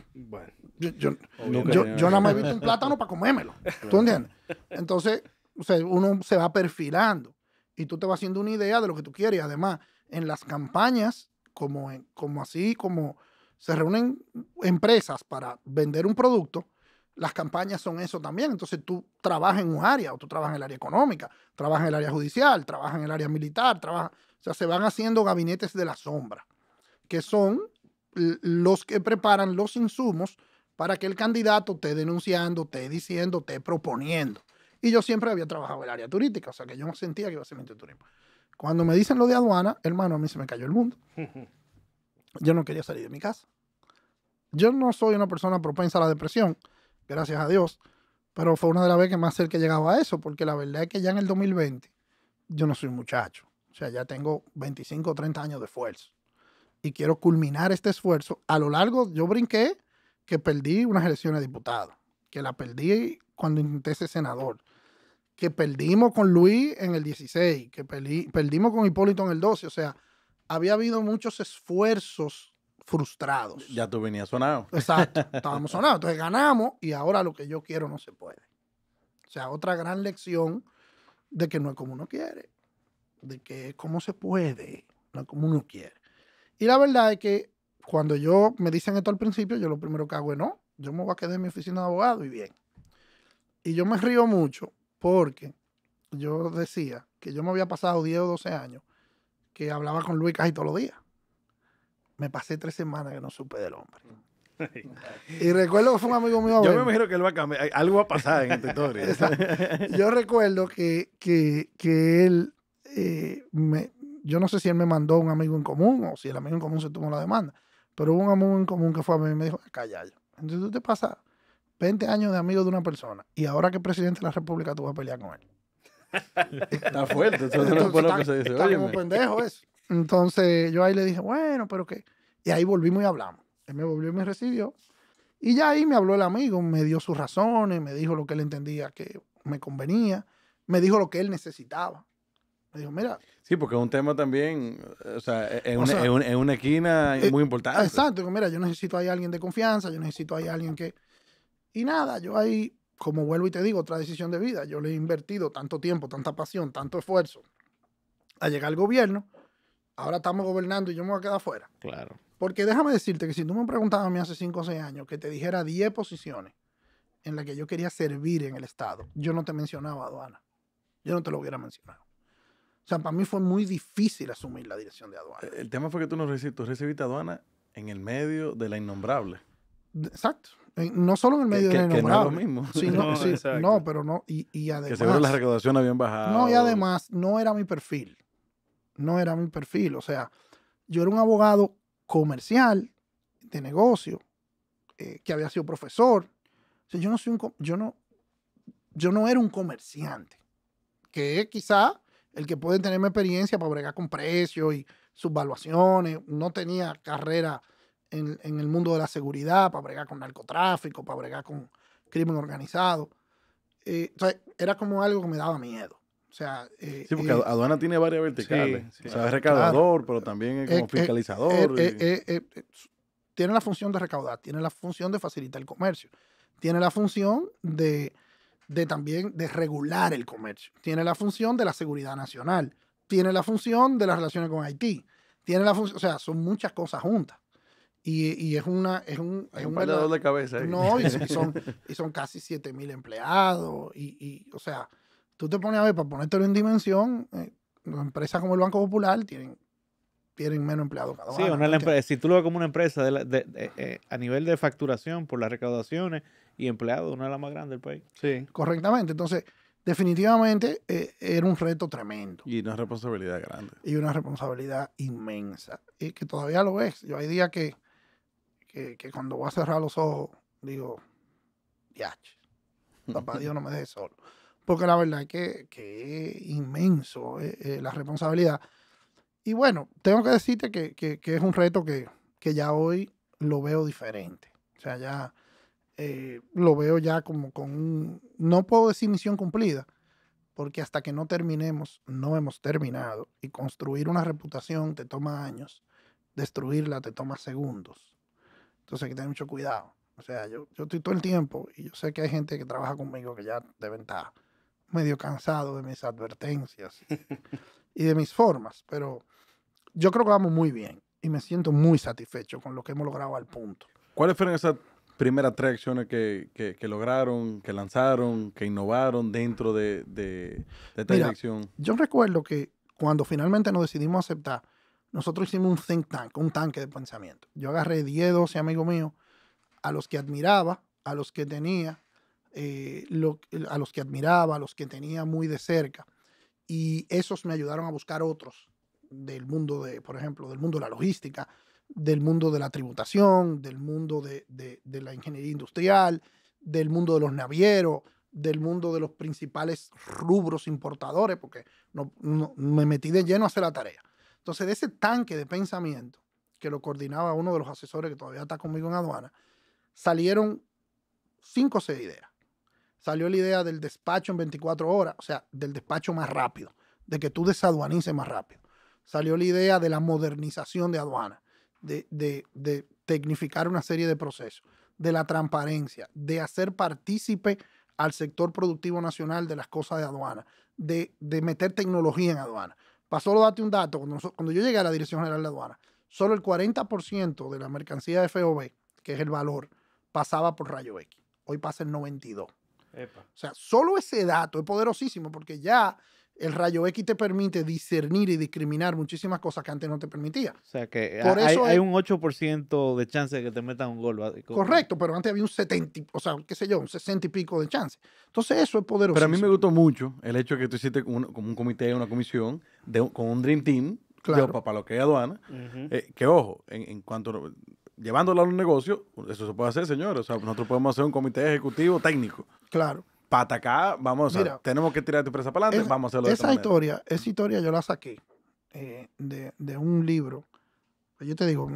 yo, yo, yo, nada más he visto un plátano para comérmelo. ¿Tú entiendes? Entonces, uno se va perfilando y tú te vas haciendo una idea de lo que tú quieres. Y además, en las campañas, como, como así, como se reúnen empresas para vender un producto, las campañas son eso también. Entonces tú trabajas en un área, o tú trabajas en el área económica, trabajas en el área judicial, trabajas en el área militar, trabajas, o sea, se van haciendo gabinetes de la sombra, que son los que preparan los insumos para que el candidato esté denunciando, esté diciendo, esté proponiendo. Y yo siempre había trabajado en el área turística, o sea que yo no sentía que iba a ser turismo. Cuando me dicen lo de aduana, hermano, a mí se me cayó el mundo. Yo no quería salir de mi casa. Yo no soy una persona propensa a la depresión, gracias a Dios, pero fue una de las veces que más cerca llegaba a eso, porque la verdad es que ya en el 2020 yo no soy un muchacho. O sea, ya tengo 25 o 30 años de esfuerzo. Y quiero culminar este esfuerzo. A lo largo, yo brinqué que perdí unas elecciones de diputado, que la perdí cuando intenté ser senador que perdimos con Luis en el 16, que perdimos con Hipólito en el 12. O sea, había habido muchos esfuerzos frustrados. Ya tú venías sonado. Exacto, estábamos sonados. Entonces ganamos y ahora lo que yo quiero no se puede. O sea, otra gran lección de que no es como uno quiere, de que es como se puede, no es como uno quiere. Y la verdad es que cuando yo me dicen esto al principio, yo lo primero que hago es no, yo me voy a quedar en mi oficina de abogado y bien. Y yo me río mucho porque yo decía que yo me había pasado 10 o 12 años que hablaba con Luis casi todos los días. Me pasé tres semanas que no supe del hombre. y recuerdo que fue un amigo mío. yo me imagino que él va a cambiar. Eh, algo va a pasar en esta historia. yo recuerdo que, él, eh, me, yo no sé si él me mandó un amigo en común o si el amigo en común se tomó la demanda, pero hubo un amigo en común que fue a mí y me dijo, calla, Entonces tú te pasas 20 años de amigo de una persona y ahora que presidente de la República tú vas a pelear con él. está fuerte, eso Entonces, que se dice. pendejo eso. Entonces yo ahí le dije, bueno, pero qué. Y ahí volvimos y hablamos. Él me volvió y me recibió. Y ya ahí me habló el amigo, me dio sus razones, me dijo lo que él entendía que me convenía, me dijo lo que él necesitaba. Me dijo, mira. Sí, porque es un tema también, o sea, es, e-, e-, e una, esquina eh, muy importante. Exacto, mira, yo necesito ahí a alguien de confianza, yo necesito ahí a alguien que, y nada, yo ahí, como vuelvo y te digo, otra decisión de vida. Yo le he invertido tanto tiempo, tanta pasión, tanto esfuerzo a llegar al gobierno. Ahora estamos gobernando y yo me voy a quedar fuera. Claro. Porque déjame decirte que si tú me preguntabas a mí hace 5 o 6 años que te dijera 10 posiciones en las que yo quería servir en el Estado, yo no te mencionaba aduana. Yo no te lo hubiera mencionado. O sea, para mí fue muy difícil asumir la dirección de aduana. El tema fue que tú, no recibiste, tú recibiste aduana en el medio de la innombrable. Exacto no solo en el medio de no, lo mismo. Sí, no, pero no. Y, además. Que seguro la recaudación habían bajado. No, y además, no era mi perfil. No era mi perfil. O sea, yo era un abogado comercial, de negocio, eh, que había sido profesor. O sea, yo no soy un. Yo no, yo no era un comerciante. Que quizá el que puede tener mi experiencia para bregar con precios y subvaluaciones. No tenía carrera en, el mundo de la seguridad, para bregar con narcotráfico, para bregar con crimen organizado. Eh, era como algo que me daba miedo. O sea, eh, sí, porque eh, aduana tiene varias verticales. es recaudador, pero también es como fiscalizador. tiene la función de recaudar, tiene la función de facilitar el comercio, tiene la función de, también de regular el comercio, tiene la función de la seguridad nacional, tiene la función de las relaciones con Haití, tiene la función, o sea, son muchas cosas juntas. Y, es una. Es un, es un de cabeza. No, y, son, y son casi 7000 empleados. Y, y, o sea, tú te pones a ver, para ponértelo en dimensión, eh, empresas como el Banco Popular tienen, tienen menos empleados cada sí, si tú lo ves como una empresa de de, eh, eh, a nivel de facturación por las recaudaciones y empleados, una de las más grandes del país. Sí. Correctamente. Entonces, definitivamente eh, era un reto tremendo. Y una responsabilidad grande. Y una responsabilidad inmensa. Y que todavía lo es. Yo hay días que que, cuando voy a cerrar los ojos, digo, ya, papá Dios no me deje solo. Porque la verdad es que, es inmenso eh, eh, la responsabilidad. Y bueno, tengo que decirte que, es un reto que, ya hoy lo veo diferente. O sea, ya eh, lo veo ya como con un, no puedo decir misión cumplida, porque hasta que no terminemos, no hemos terminado. Y construir una reputación te toma años, destruirla te toma segundos. Entonces hay que tener mucho cuidado. O sea, yo, estoy todo el tiempo y yo sé que hay gente que trabaja conmigo que ya deben estar medio cansado de mis advertencias y de mis formas, pero yo creo que vamos muy bien y me siento muy satisfecho con lo que hemos logrado al punto. ¿Cuáles fueron esas primeras tres acciones que, lograron, que lanzaron, que innovaron dentro de, esta dirección? Yo recuerdo que cuando finalmente nos decidimos aceptar, nosotros hicimos un think tank, un tanque de pensamiento. Yo agarré 10, 12 amigos míos, a los que admiraba, a los que tenía, eh, a los que admiraba, a los que tenía muy de cerca. Y esos me ayudaron a buscar otros del mundo de, por ejemplo, del mundo de la logística, del mundo de la tributación, del mundo de, la ingeniería industrial, del mundo de los navieros, del mundo de los principales rubros importadores, porque no, me metí de lleno a hacer la tarea. Entonces, de ese tanque de pensamiento que lo coordinaba uno de los asesores que todavía está conmigo en aduana, salieron cinco o seis ideas. Salió la idea del despacho en 24 horas, o sea, del despacho más rápido, de que tú desaduanices más rápido. Salió la idea de la modernización de aduana, de, tecnificar una serie de procesos, de la transparencia, de hacer partícipe al sector productivo nacional de las cosas de aduana, de meter tecnología en aduana. Para solo darte un dato, cuando, yo llegué a la Dirección General de Aduana, solo el 40% de la mercancía de FOB, que es el valor, pasaba por rayo X. Hoy pasa el 92. O sea, solo ese dato es poderosísimo porque ya el rayo X te permite discernir y discriminar muchísimas cosas que antes no te permitía. O sea que hay, un 8% de chance de que te metan un gol. Correcto, pero antes había un 70, o sea, qué sé yo, un 60 y pico de chance. Entonces eso es poderoso. Pero a mí me gustó mucho el hecho de que tú hiciste como un, comité, una comisión, con un Dream Team, claro. para lo que es aduana, eh, que ojo, en, cuanto llevándolo a un negocio, eso se puede hacer, señor. O sea, nosotros podemos hacer un comité ejecutivo técnico. Claro para atacar, vamos, a, tenemos que tirar tu presa para adelante, vamos a hacerlo. Esa historia, esa historia yo la saqué eh, de, un libro. Pues yo te digo,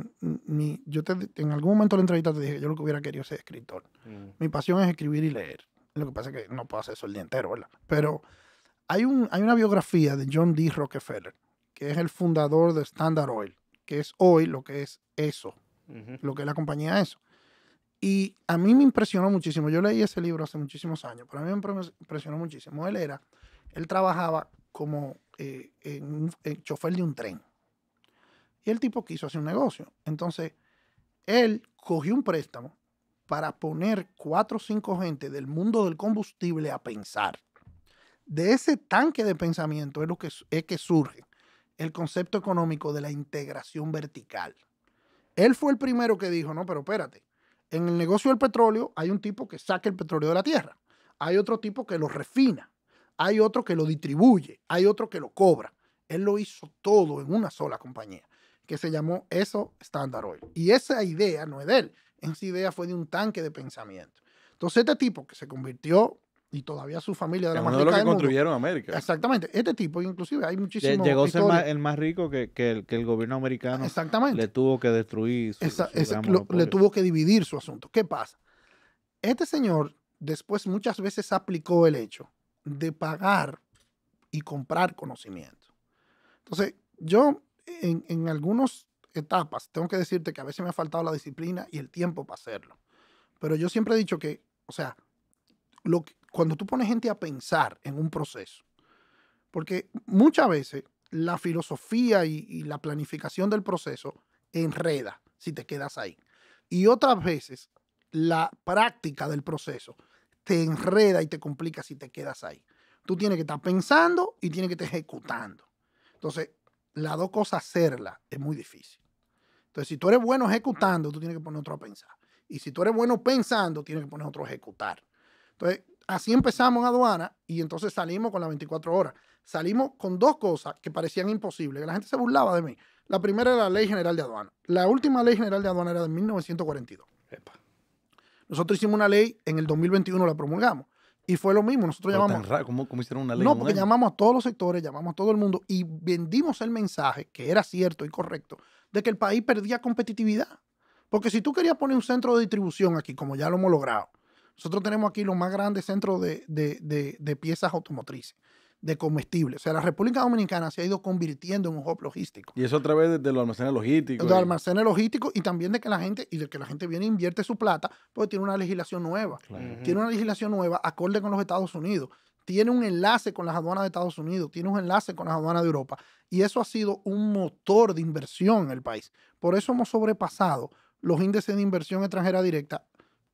mi, yo en algún momento de la entrevista te dije, que yo lo que hubiera querido ser escritor. Mm. Mi pasión es escribir y leer. Lo que pasa es que no puedo hacer eso el día entero, ¿verdad? Pero hay, un, hay una biografía de John D. Rockefeller, que es el fundador de Standard Oil, que es hoy lo que es eso, lo que es la compañía eso. Y a mí me impresionó muchísimo. Yo leí ese libro hace muchísimos años, pero a mí me impresionó muchísimo. Él era, él trabajaba como eh, eh, chofer de un tren. Y el tipo quiso hacer un negocio. Entonces, él cogió un préstamo para poner cuatro o cinco gente del mundo del combustible a pensar. De ese tanque de pensamiento es lo que, es que surge el concepto económico de la integración vertical. Él fue el primero que dijo, no, pero espérate, en el negocio del petróleo hay un tipo que saca el petróleo de la tierra, hay otro tipo que lo refina, hay otro que lo distribuye, hay otro que lo cobra. Él lo hizo todo en una sola compañía que se llamó ESO Standard Oil. Y esa idea no es de él, esa idea fue de un tanque de pensamiento. Entonces este tipo que se convirtió y todavía su familia de la es de que construyeron América. Exactamente. Este tipo, inclusive, hay muchísimos. Llegó a ser el más rico que, el, gobierno americano. Exactamente. Le tuvo que destruir. Su, le tuvo que dividir su asunto. ¿Qué pasa? Este señor después muchas veces aplicó el hecho de pagar y comprar conocimiento. Entonces, yo en algunas etapas tengo que decirte que a veces me ha faltado la disciplina y el tiempo para hacerlo. Pero yo siempre he dicho que, o sea, lo que, cuando tú pones gente a pensar en un proceso, porque muchas veces la filosofía y, la planificación del proceso enreda si te quedas ahí. Y otras veces la práctica del proceso te enreda y te complica si te quedas ahí. Tú tienes que estar pensando y tienes que estar ejecutando. Entonces, las dos cosas hacerlas es muy difícil. Entonces, si tú eres bueno ejecutando, tú tienes que poner otro a pensar. Y si tú eres bueno pensando, tienes que poner otro a ejecutar. Entonces, así empezamos en aduana y entonces salimos con las 24 horas. Salimos con dos cosas que parecían imposibles, que la gente se burlaba de mí. La primera era la Ley General de Aduana. La última Ley General de Aduana era de 1942. Nosotros hicimos una ley, en el 2021 la promulgamos. Y fue lo mismo, nosotros llamamos... ¿cómo, hicieron una ley? No, porque llamamos a todos los sectores, llamamos a todo el mundo y vendimos el mensaje, que era cierto y correcto, de que el país perdía competitividad. Porque si tú querías poner un centro de distribución aquí, como ya lo hemos logrado, nosotros tenemos aquí los más grandes centros de, piezas automotrices, de comestibles. O sea, la República Dominicana se ha ido convirtiendo en un hub logístico. Y eso a través de, los almacenes logísticos. De los almacenes logísticos y también de que la gente, y de que la gente viene e invierte su plata porque tiene una legislación nueva. Tiene una legislación nueva acorde con los Estados Unidos. Tiene un enlace con las aduanas de Estados Unidos, tiene un enlace con las aduanas de Europa. Y eso ha sido un motor de inversión en el país. Por eso hemos sobrepasado los índices de inversión extranjera directa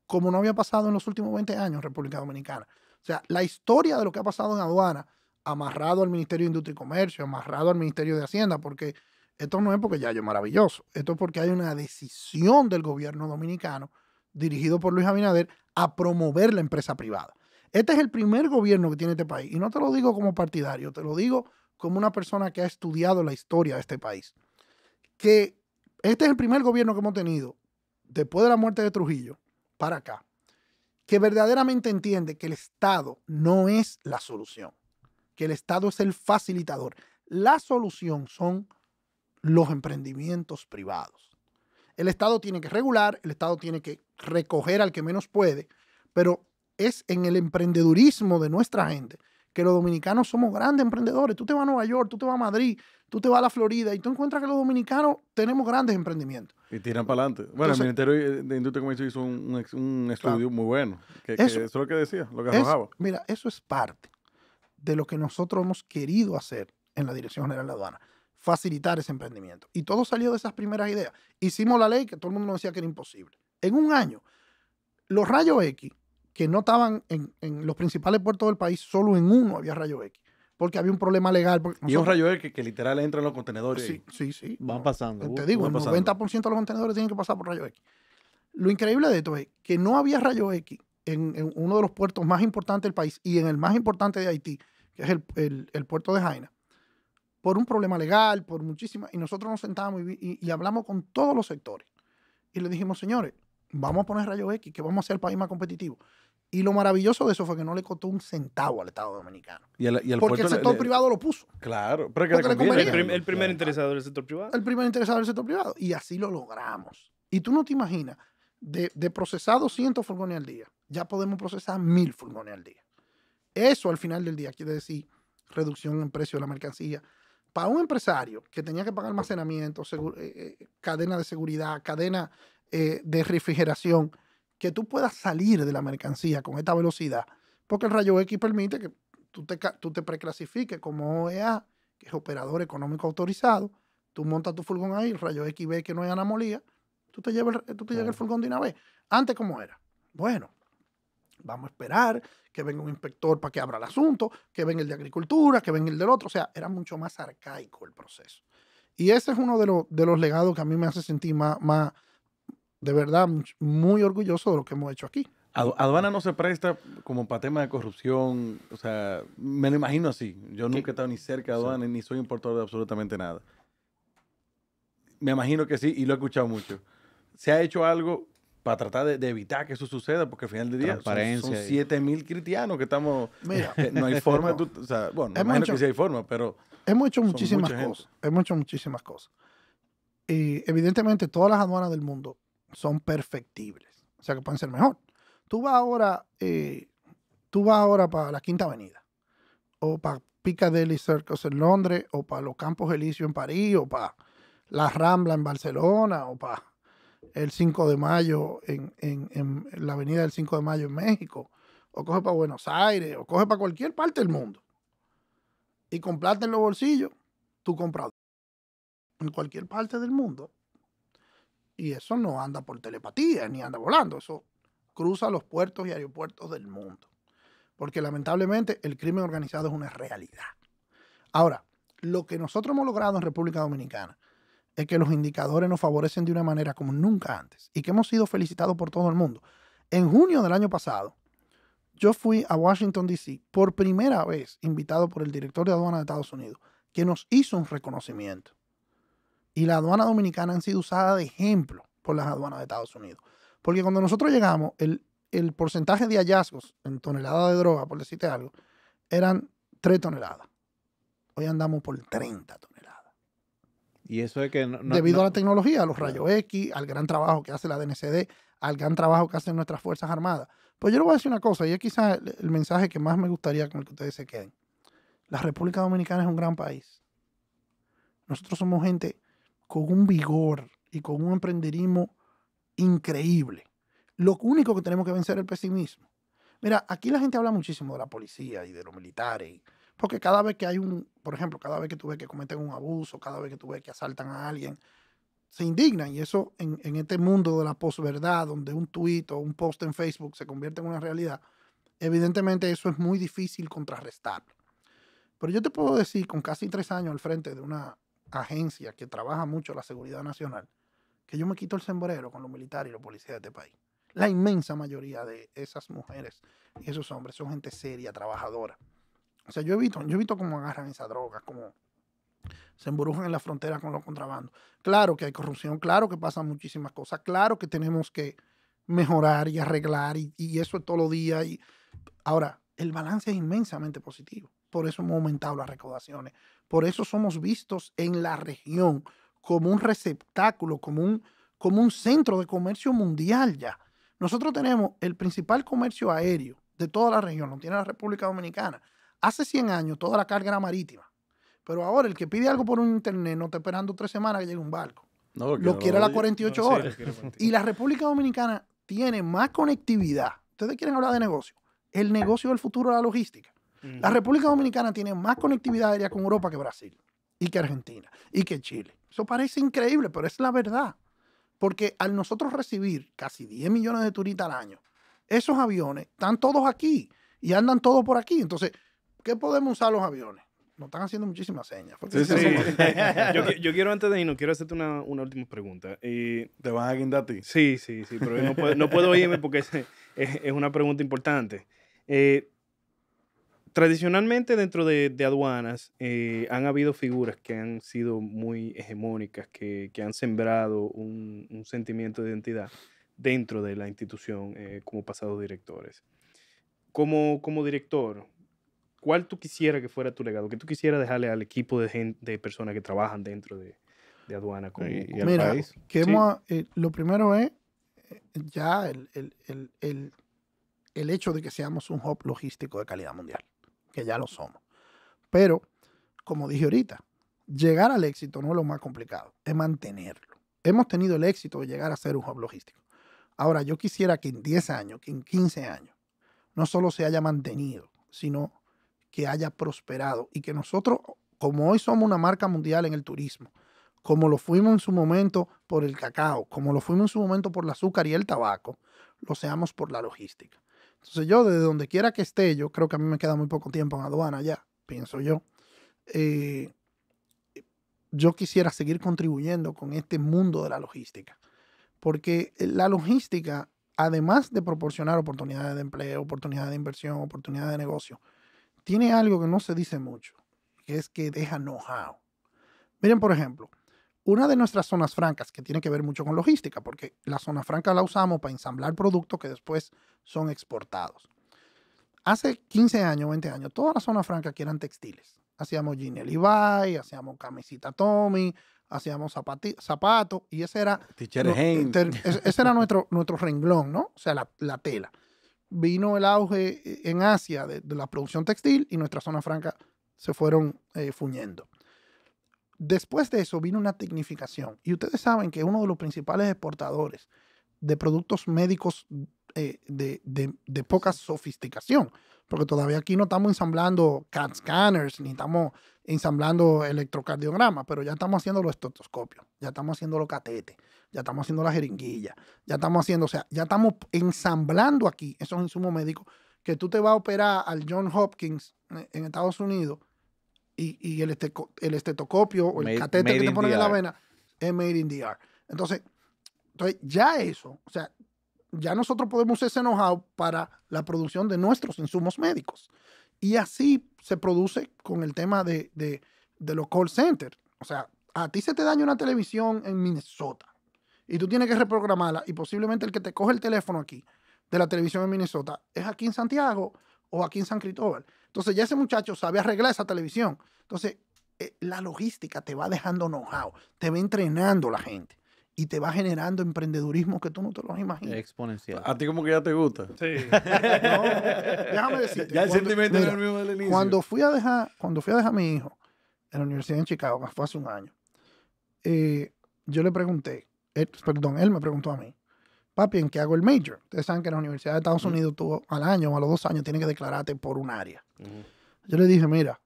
como no había pasado en los últimos 20 años en República Dominicana. O sea, la historia de lo que ha pasado en aduana, amarrado al Ministerio de Industria y Comercio, amarrado al Ministerio de Hacienda, porque esto no es porque ya yo maravilloso, esto es porque hay una decisión del gobierno dominicano, dirigido por Luis Abinader, a promover la empresa privada. Este es el primer gobierno que tiene este país, y no te lo digo como partidario, te lo digo como una persona que ha estudiado la historia de este país, que este es el primer gobierno que hemos tenido después de la muerte de Trujillo, para acá, que verdaderamente entiende que el Estado no es la solución, que el Estado es el facilitador. La solución son los emprendimientos privados. El Estado tiene que regular, el Estado tiene que recoger al que menos puede, pero es en el emprendedurismo de nuestra gente que los dominicanos somos grandes emprendedores. Tú te vas a Nueva York, tú te vas a Madrid, tú te vas a la Florida y tú encuentras que los dominicanos tenemos grandes emprendimientos. Y tiran para adelante. Bueno, el Ministerio de Industria y Comercio hizo un, estudio muy bueno. eso, es lo que decía, lo que arrojaba. mira, eso es parte de lo que nosotros hemos querido hacer en la Dirección General de Aduana, facilitar ese emprendimiento. Y todo salió de esas primeras ideas. Hicimos la ley que todo el mundo nos decía que era imposible. En un año, los rayos X que no estaban en, los principales puertos del país, solo en uno había rayo X, porque había un problema legal. y un rayo X que, literal entra en los contenedores. Sí, sí, Van pasando. Te uh, digo, el 90% de los contenedores tienen que pasar por rayo X. Lo increíble de esto es que no había rayo X en, uno de los puertos más importantes del país y en el más importante de Haití, que es el, puerto de Jaina, por un problema legal, por muchísimas. Y nosotros nos sentamos y, hablamos con todos los sectores. Y le dijimos, señores, vamos a poner rayo X, que vamos a hacer el país más competitivo. Y lo maravilloso de eso fue que no le costó un centavo al Estado Dominicano. porque el sector privado lo puso. Claro, pero que El, primer interesado del sector privado. El primer interesado del sector privado. Y así lo logramos. Y tú no te imaginas, de, de procesar 200 furgones al día, ya podemos procesar 1000 furgones al día. Eso al final del día quiere decir reducción en precio de la mercancía. Para un empresario que tenía que pagar almacenamiento, eh, eh, cadena de seguridad, cadena eh, de refrigeración, que tú puedas salir de la mercancía con esta velocidad, porque el rayo X permite que tú te, tú preclasifiques como OEA, que es operador económico autorizado, tú montas tu furgón ahí, el rayo X ve que no hay anomalía, tú te llevas el, eh, tú te el furgón de una vez. Antes, ¿cómo era? Bueno, vamos a esperar que venga un inspector para que abra el asunto, que venga el de agricultura, que venga el del otro. O sea, era mucho más arcaico el proceso. Y ese es uno de, los, legados que a mí me hace sentir más, de verdad muy orgulloso de lo que hemos hecho aquí. Aduana no se presta como para tema de corrupción, o sea, me lo imagino así. Yo nunca he estado ni cerca de aduana, ni soy importador de absolutamente nada. Me imagino que sí, y lo he escuchado mucho. ¿Se ha hecho algo para tratar de, evitar que eso suceda? Porque al final de día son, 7000 mil cristianos que estamos... no hay forma, bueno, me imagino que sí hay forma, pero... Hemos hecho muchísimas cosas, hemos hecho muchísimas cosas. Y evidentemente todas las aduanas del mundo son perfectibles. O sea que pueden ser mejor. Tú vas ahora, eh, tú vas ahora para la Quinta Avenida, o para Piccadilly Circus en Londres, o para los Campos Elíseos en París, o para la Rambla en Barcelona, o para el 5 de mayo en, la avenida del 5 de mayo en México, o coge para Buenos Aires, o coge para cualquier parte del mundo. Y con plata en los bolsillos, tú compras en cualquier parte del mundo y eso no anda por telepatía ni anda volando, eso cruza los puertos y aeropuertos del mundo. Porque lamentablemente el crimen organizado es una realidad. Ahora, lo que nosotros hemos logrado en República Dominicana es que los indicadores nos favorecen de una manera como nunca antes y que hemos sido felicitados por todo el mundo. En junio del año pasado, yo fui a Washington, D.C. por primera vez invitado por el director de aduana de Estados Unidos, que nos hizo un reconocimiento y la aduana dominicana han sido usada de ejemplo por las aduanas de Estados Unidos. Porque cuando nosotros llegamos, el, porcentaje de hallazgos en toneladas de droga, por decirte algo, eran 3 toneladas. Hoy andamos por 30 toneladas. Y eso es que... No, Debido a la tecnología, a los rayos X, al gran trabajo que hace la DNCD, al gran trabajo que hacen nuestras Fuerzas Armadas. Pues yo le voy a decir una cosa, y es quizás el, mensaje que más me gustaría con que ustedes se queden. La República Dominicana es un gran país. Nosotros somos gente con un vigor y con un emprenderismo increíble. Lo único que tenemos que vencer es el pesimismo. Mira, aquí la gente habla muchísimo de la policía y de los militares, porque cada vez que hay un, por ejemplo, cada vez que tú ves que cometen un abuso, cada vez que tú ves que asaltan a alguien, se indignan. Y eso en, este mundo de la posverdad, donde un tuit o un post en Facebook se convierte en una realidad, evidentemente eso es muy difícil contrarrestar. Pero yo te puedo decir, con casi tres años al frente de una agencia que trabaja mucho la seguridad nacional, que yo me quito el sombrero con los militares y los policías de este país. La inmensa mayoría de esas mujeres y esos hombres son gente seria, trabajadora. O sea, yo he visto, yo cómo agarran esa droga, cómo se embrujan en la frontera con los contrabando Claro que hay corrupción, claro que pasan muchísimas cosas, claro que tenemos que mejorar y arreglar y, eso es todos los días. Y... Ahora, el balance es inmensamente positivo. Por eso hemos aumentado las recaudaciones, por eso somos vistos en la región como un receptáculo, como un, como un centro de comercio mundial ya. Nosotros tenemos el principal comercio aéreo de toda la región, lo tiene la República Dominicana. Hace 100 años toda la carga era marítima. Pero ahora el que pide algo por un internet no está esperando tres semanas que llegue un barco. No, lo quiere a las 48 horas. y la República Dominicana tiene más conectividad. Ustedes quieren hablar de negocio. El negocio del futuro de la logística. La República Dominicana tiene más conectividad aérea con Europa que Brasil y que Argentina y que Chile. Eso parece increíble, pero es la verdad. Porque al nosotros recibir casi 10 millones de turistas al año, esos aviones están todos aquí y andan todos por aquí. Entonces, ¿qué podemos usar los aviones? Nos están haciendo muchísimas señas. Sí, sí. yo, yo, quiero antes de irnos, quiero hacerte una, última pregunta. y ¿Te vas a guindar a ti? Sí, sí, sí, pero no puedo, no irme porque es, una pregunta importante. Eh, tradicionalmente dentro de, aduanas eh, han habido figuras que han sido muy hegemónicas, que, han sembrado un, sentimiento de identidad dentro de la institución eh, como pasados directores. Como, como director, ¿cuál tú quisieras que fuera tu legado? ¿Qué tú quisieras dejarle al equipo de, de personas que trabajan dentro de, de aduana Mira, lo primero es eh, ya el, el hecho de que seamos un hub logístico de calidad mundial que ya lo somos. Pero, como dije ahorita, llegar al éxito no es lo más complicado, es mantenerlo. Hemos tenido el éxito de llegar a ser un hub logístico. Ahora, yo quisiera que en 10 años, que en 15 años, no solo se haya mantenido, sino que haya prosperado y que nosotros, como hoy somos una marca mundial en el turismo, como lo fuimos en su momento por el cacao, como lo fuimos en su momento por el azúcar y el tabaco, lo seamos por la logística. Entonces yo, desde donde quiera que esté, yo creo que a mí me queda muy poco tiempo en aduana ya, pienso yo. Eh, yo quisiera seguir contribuyendo con este mundo de la logística, porque la logística, además de proporcionar oportunidades de empleo, oportunidades de inversión, oportunidades de negocio, tiene algo que no se dice mucho, que es que deja know-how. Miren, por ejemplo, una de nuestras zonas francas, que tiene que ver mucho con logística, porque la zona franca la usamos para ensamblar productos que después son exportados. Hace 15 años, 20 años, todas las zonas francas que eran textiles. Hacíamos Ginny Levi, hacíamos camisita Tommy, hacíamos zapatos, y ese era, ese era nuestro, nuestro renglón, ¿no? O sea, la, tela. Vino el auge eh, en Asia de, la producción textil y nuestra zona franca se fueron eh, fuñendo. Después de eso vino una tecnificación y ustedes saben que uno de los principales exportadores de productos médicos eh, de, poca sofisticación, porque todavía aquí no estamos ensamblando CAT scanners ni estamos ensamblando electrocardiogramas, pero ya estamos haciendo los estetoscopios, ya estamos haciendo los catetes, ya estamos haciendo la jeringuilla, ya estamos haciendo, o sea, ya estamos ensamblando aquí esos insumos médicos que tú te vas a operar al John Hopkins eh, en Estados Unidos y, el, el, estetocopio o el catéter que te ponen en la vena es made in DR. Entonces, entonces, ya eso, o sea, ya nosotros podemos usar ese know-how para la producción de nuestros insumos médicos. Y así se produce con el tema de, de, de los call centers. O sea, a ti se te daña una televisión en Minnesota y tú tienes que reprogramarla y posiblemente el que te coge el teléfono aquí de la televisión en Minnesota es aquí en Santiago o aquí en San Cristóbal. Entonces ya ese muchacho sabe arreglar esa televisión. Entonces eh, la logística te va dejando know-how, te va entrenando la gente y te va generando emprendedurismo que tú no te lo imaginas. Exponencial. A ti como que ya te gusta. Sí. déjame decirte. Ya el sentimiento el mismo del inicio. Cuando fui a dejar, cuando fui a dejar mi hijo en la Universidad en Chicago, que fue hace un año, eh, yo le pregunté, perdón, él me preguntó a mí, papi, ¿en qué hago el major? Ustedes saben que en la Universidad de Estados Unidos al año o a los dos años tiene que declararte por un área. Yo le dije, mira,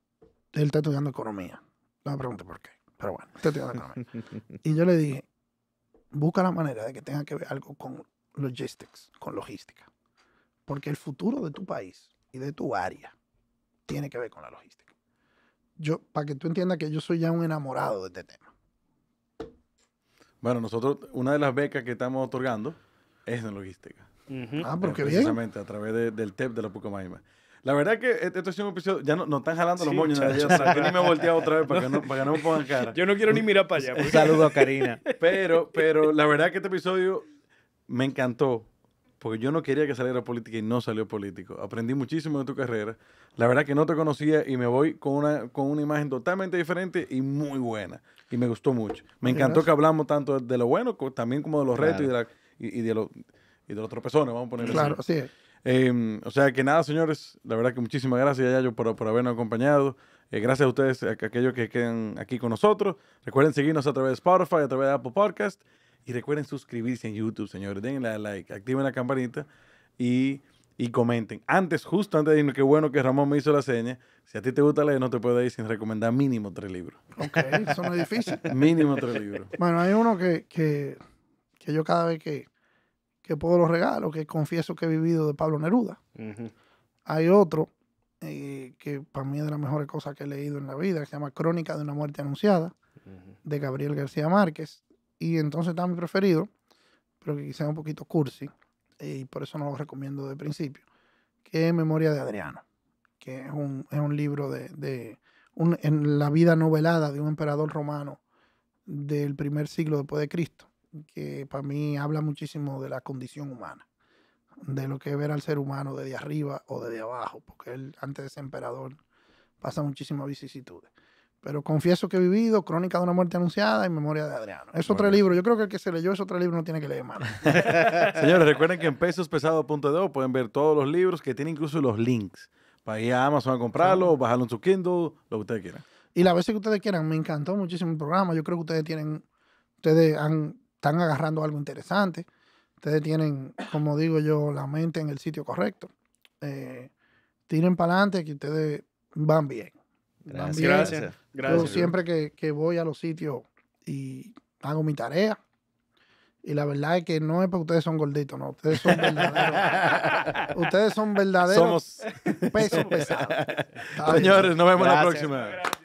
él está estudiando economía. No me pregunte por qué, pero bueno, está estudiando economía. y yo le dije, busca la manera de que tenga que ver algo con logistics, con logística. Porque el futuro de tu país y de tu área tiene que ver con la logística. Yo, para que tú entiendas que yo soy ya un enamorado de este tema. Bueno, nosotros, una de las becas que estamos otorgando es en logística. Ah, pero qué bien. Precisamente a través del TEP de la Pucamaima. La verdad que este, ha es un episodio. Ya no, no están jalando los moños. ni me he volteado otra vez para que, no, para no me pongan cara. Yo no quiero ni mirar para allá. Un saludo a Karina. Pero, pero la verdad que este episodio me encantó. Porque yo no quería que saliera política y no salió político. Aprendí muchísimo de tu carrera. La verdad que no te conocía y me voy con una, con una imagen totalmente diferente y muy buena. Y me gustó mucho. Me encantó que hablamos tanto de lo bueno también como de los retos y de la y, de, los y de vamos a poner Claro, así, em, o sea que nada, señores, la verdad que muchísimas gracias, Yayo, por, por habernos acompañado. Eh, gracias a ustedes, a, aquellos que quedan aquí con nosotros. Recuerden seguirnos a través de Spotify, a través de Apple Podcast. Y recuerden suscribirse en YouTube, señores. Denle like, activen la campanita y, y, comenten. Antes, justo antes de irnos, qué bueno que Ramón me hizo la seña. Si a ti te gusta leer, no te puedo ir sin recomendar mínimo tres libros. Ok, eso no es difícil. mínimo tres libros. Bueno, hay uno que, que que yo cada vez que, que puedo los regalo, que confieso que he vivido de Pablo Neruda. Hay otro eh, que para mí es de las mejores cosas que he leído en la vida, que se llama Crónica de una muerte anunciada, de Gabriel García Márquez. Y entonces está mi preferido, pero que quizá es un poquito cursi, eh, y por eso no lo recomiendo de principio, que es Memoria de Adriano, que es un, libro de, en la vida novelada de un emperador romano del primer siglo después de Cristo que para mí habla muchísimo de la condición humana, de lo que ver al ser humano desde arriba o desde abajo, porque él, antes de ser emperador, pasa muchísimas vicisitudes. Pero confieso que he vivido Crónica de una muerte anunciada y Memoria de Adriano. Es otro libro. Yo creo que el que se leyó es otro libro no tiene que leer más. Señores, recuerden que en pesospesado.do pueden ver todos los libros que tienen incluso los links para ir a Amazon a comprarlo, bajarlo en su Kindle, lo que ustedes quieran. Y la vez que ustedes quieran, me encantó muchísimo el programa. Yo creo que ustedes tienen, ustedes han están agarrando algo interesante. Ustedes tienen, como digo yo, la mente en el sitio correcto. Eh, tiren para adelante que ustedes van bien. Gracias. Gracias. Yo siempre que, voy a los sitios y hago mi tarea, y la verdad es que no es porque ustedes son gorditos, no. Ustedes son verdaderos. ustedes son verdaderos Somos... pesos pesados. Señores, nos vemos la próxima.